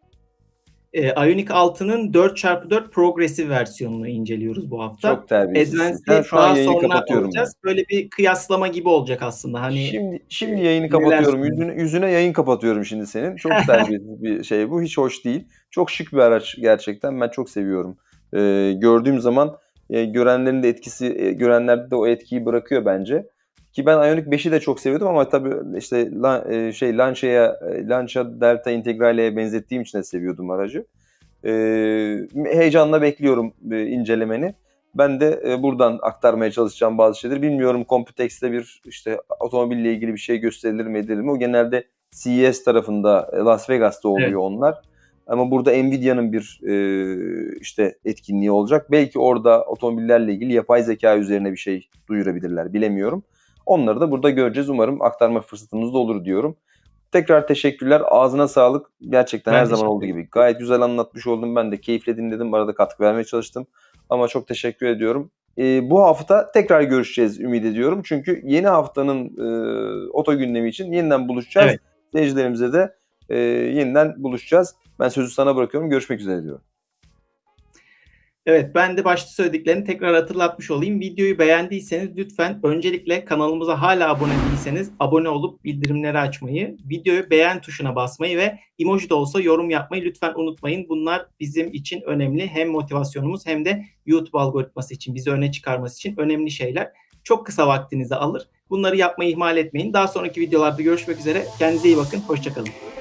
E, Ionic 6'nın 4x4 progresif versiyonunu inceliyoruz bu hafta. Çok terbiyesiz. Ben şu an yayını kapatıyorum. Alacağız. Böyle bir kıyaslama gibi olacak aslında. Hani Şimdi şimdi yayını kapatıyorum. Yüzüne, yüzüne yayın kapatıyorum şimdi senin. Çok terbiyesiz bir şey bu. Hiç hoş değil. Çok şık bir araç gerçekten. Ben çok seviyorum. Ee, gördüğüm zaman e, görenlerin de etkisi, e, görenlerde de o etkiyi bırakıyor bence. Ki ben Ionic 5'i de çok seviyordum ama tabii işte e, şey Lancia'ya, e, Lancia Delta Integrale'ye benzettiğim için de seviyordum aracı. E, heyecanla bekliyorum incelemeni. Ben de buradan aktarmaya çalışacağım bazı şeyleri. Bilmiyorum Computex'te bir işte otomobille ilgili bir şey gösterilir mi edilir mi? O genelde CES tarafında Las Vegas'ta oluyor evet. onlar. Ama burada Nvidia'nın bir e, işte etkinliği olacak. Belki orada otomobillerle ilgili yapay zeka üzerine bir şey duyurabilirler. Bilemiyorum. Onları da burada göreceğiz. Umarım aktarma fırsatımız da olur diyorum. Tekrar teşekkürler. Ağzına sağlık. Gerçekten ben her zaman olduğu gibi. Gayet güzel anlatmış oldum. Ben de keyifle dinledim. Arada katkı vermeye çalıştım. Ama çok teşekkür ediyorum. E, bu hafta tekrar görüşeceğiz ümit ediyorum. Çünkü yeni haftanın e, oto gündemi için yeniden buluşacağız. Evet. Seyircilerimize de e, yeniden buluşacağız. Ben sözü sana bırakıyorum. Görüşmek üzere diyorum. Evet ben de başta söylediklerini tekrar hatırlatmış olayım. Videoyu beğendiyseniz lütfen öncelikle kanalımıza hala abone değilseniz abone olup bildirimleri açmayı, videoyu beğen tuşuna basmayı ve emoji de olsa yorum yapmayı lütfen unutmayın. Bunlar bizim için önemli. Hem motivasyonumuz hem de YouTube algoritması için bizi öne çıkarması için önemli şeyler. Çok kısa vaktinizi alır. Bunları yapmayı ihmal etmeyin. Daha sonraki videolarda görüşmek üzere. Kendinize iyi bakın. Hoşçakalın.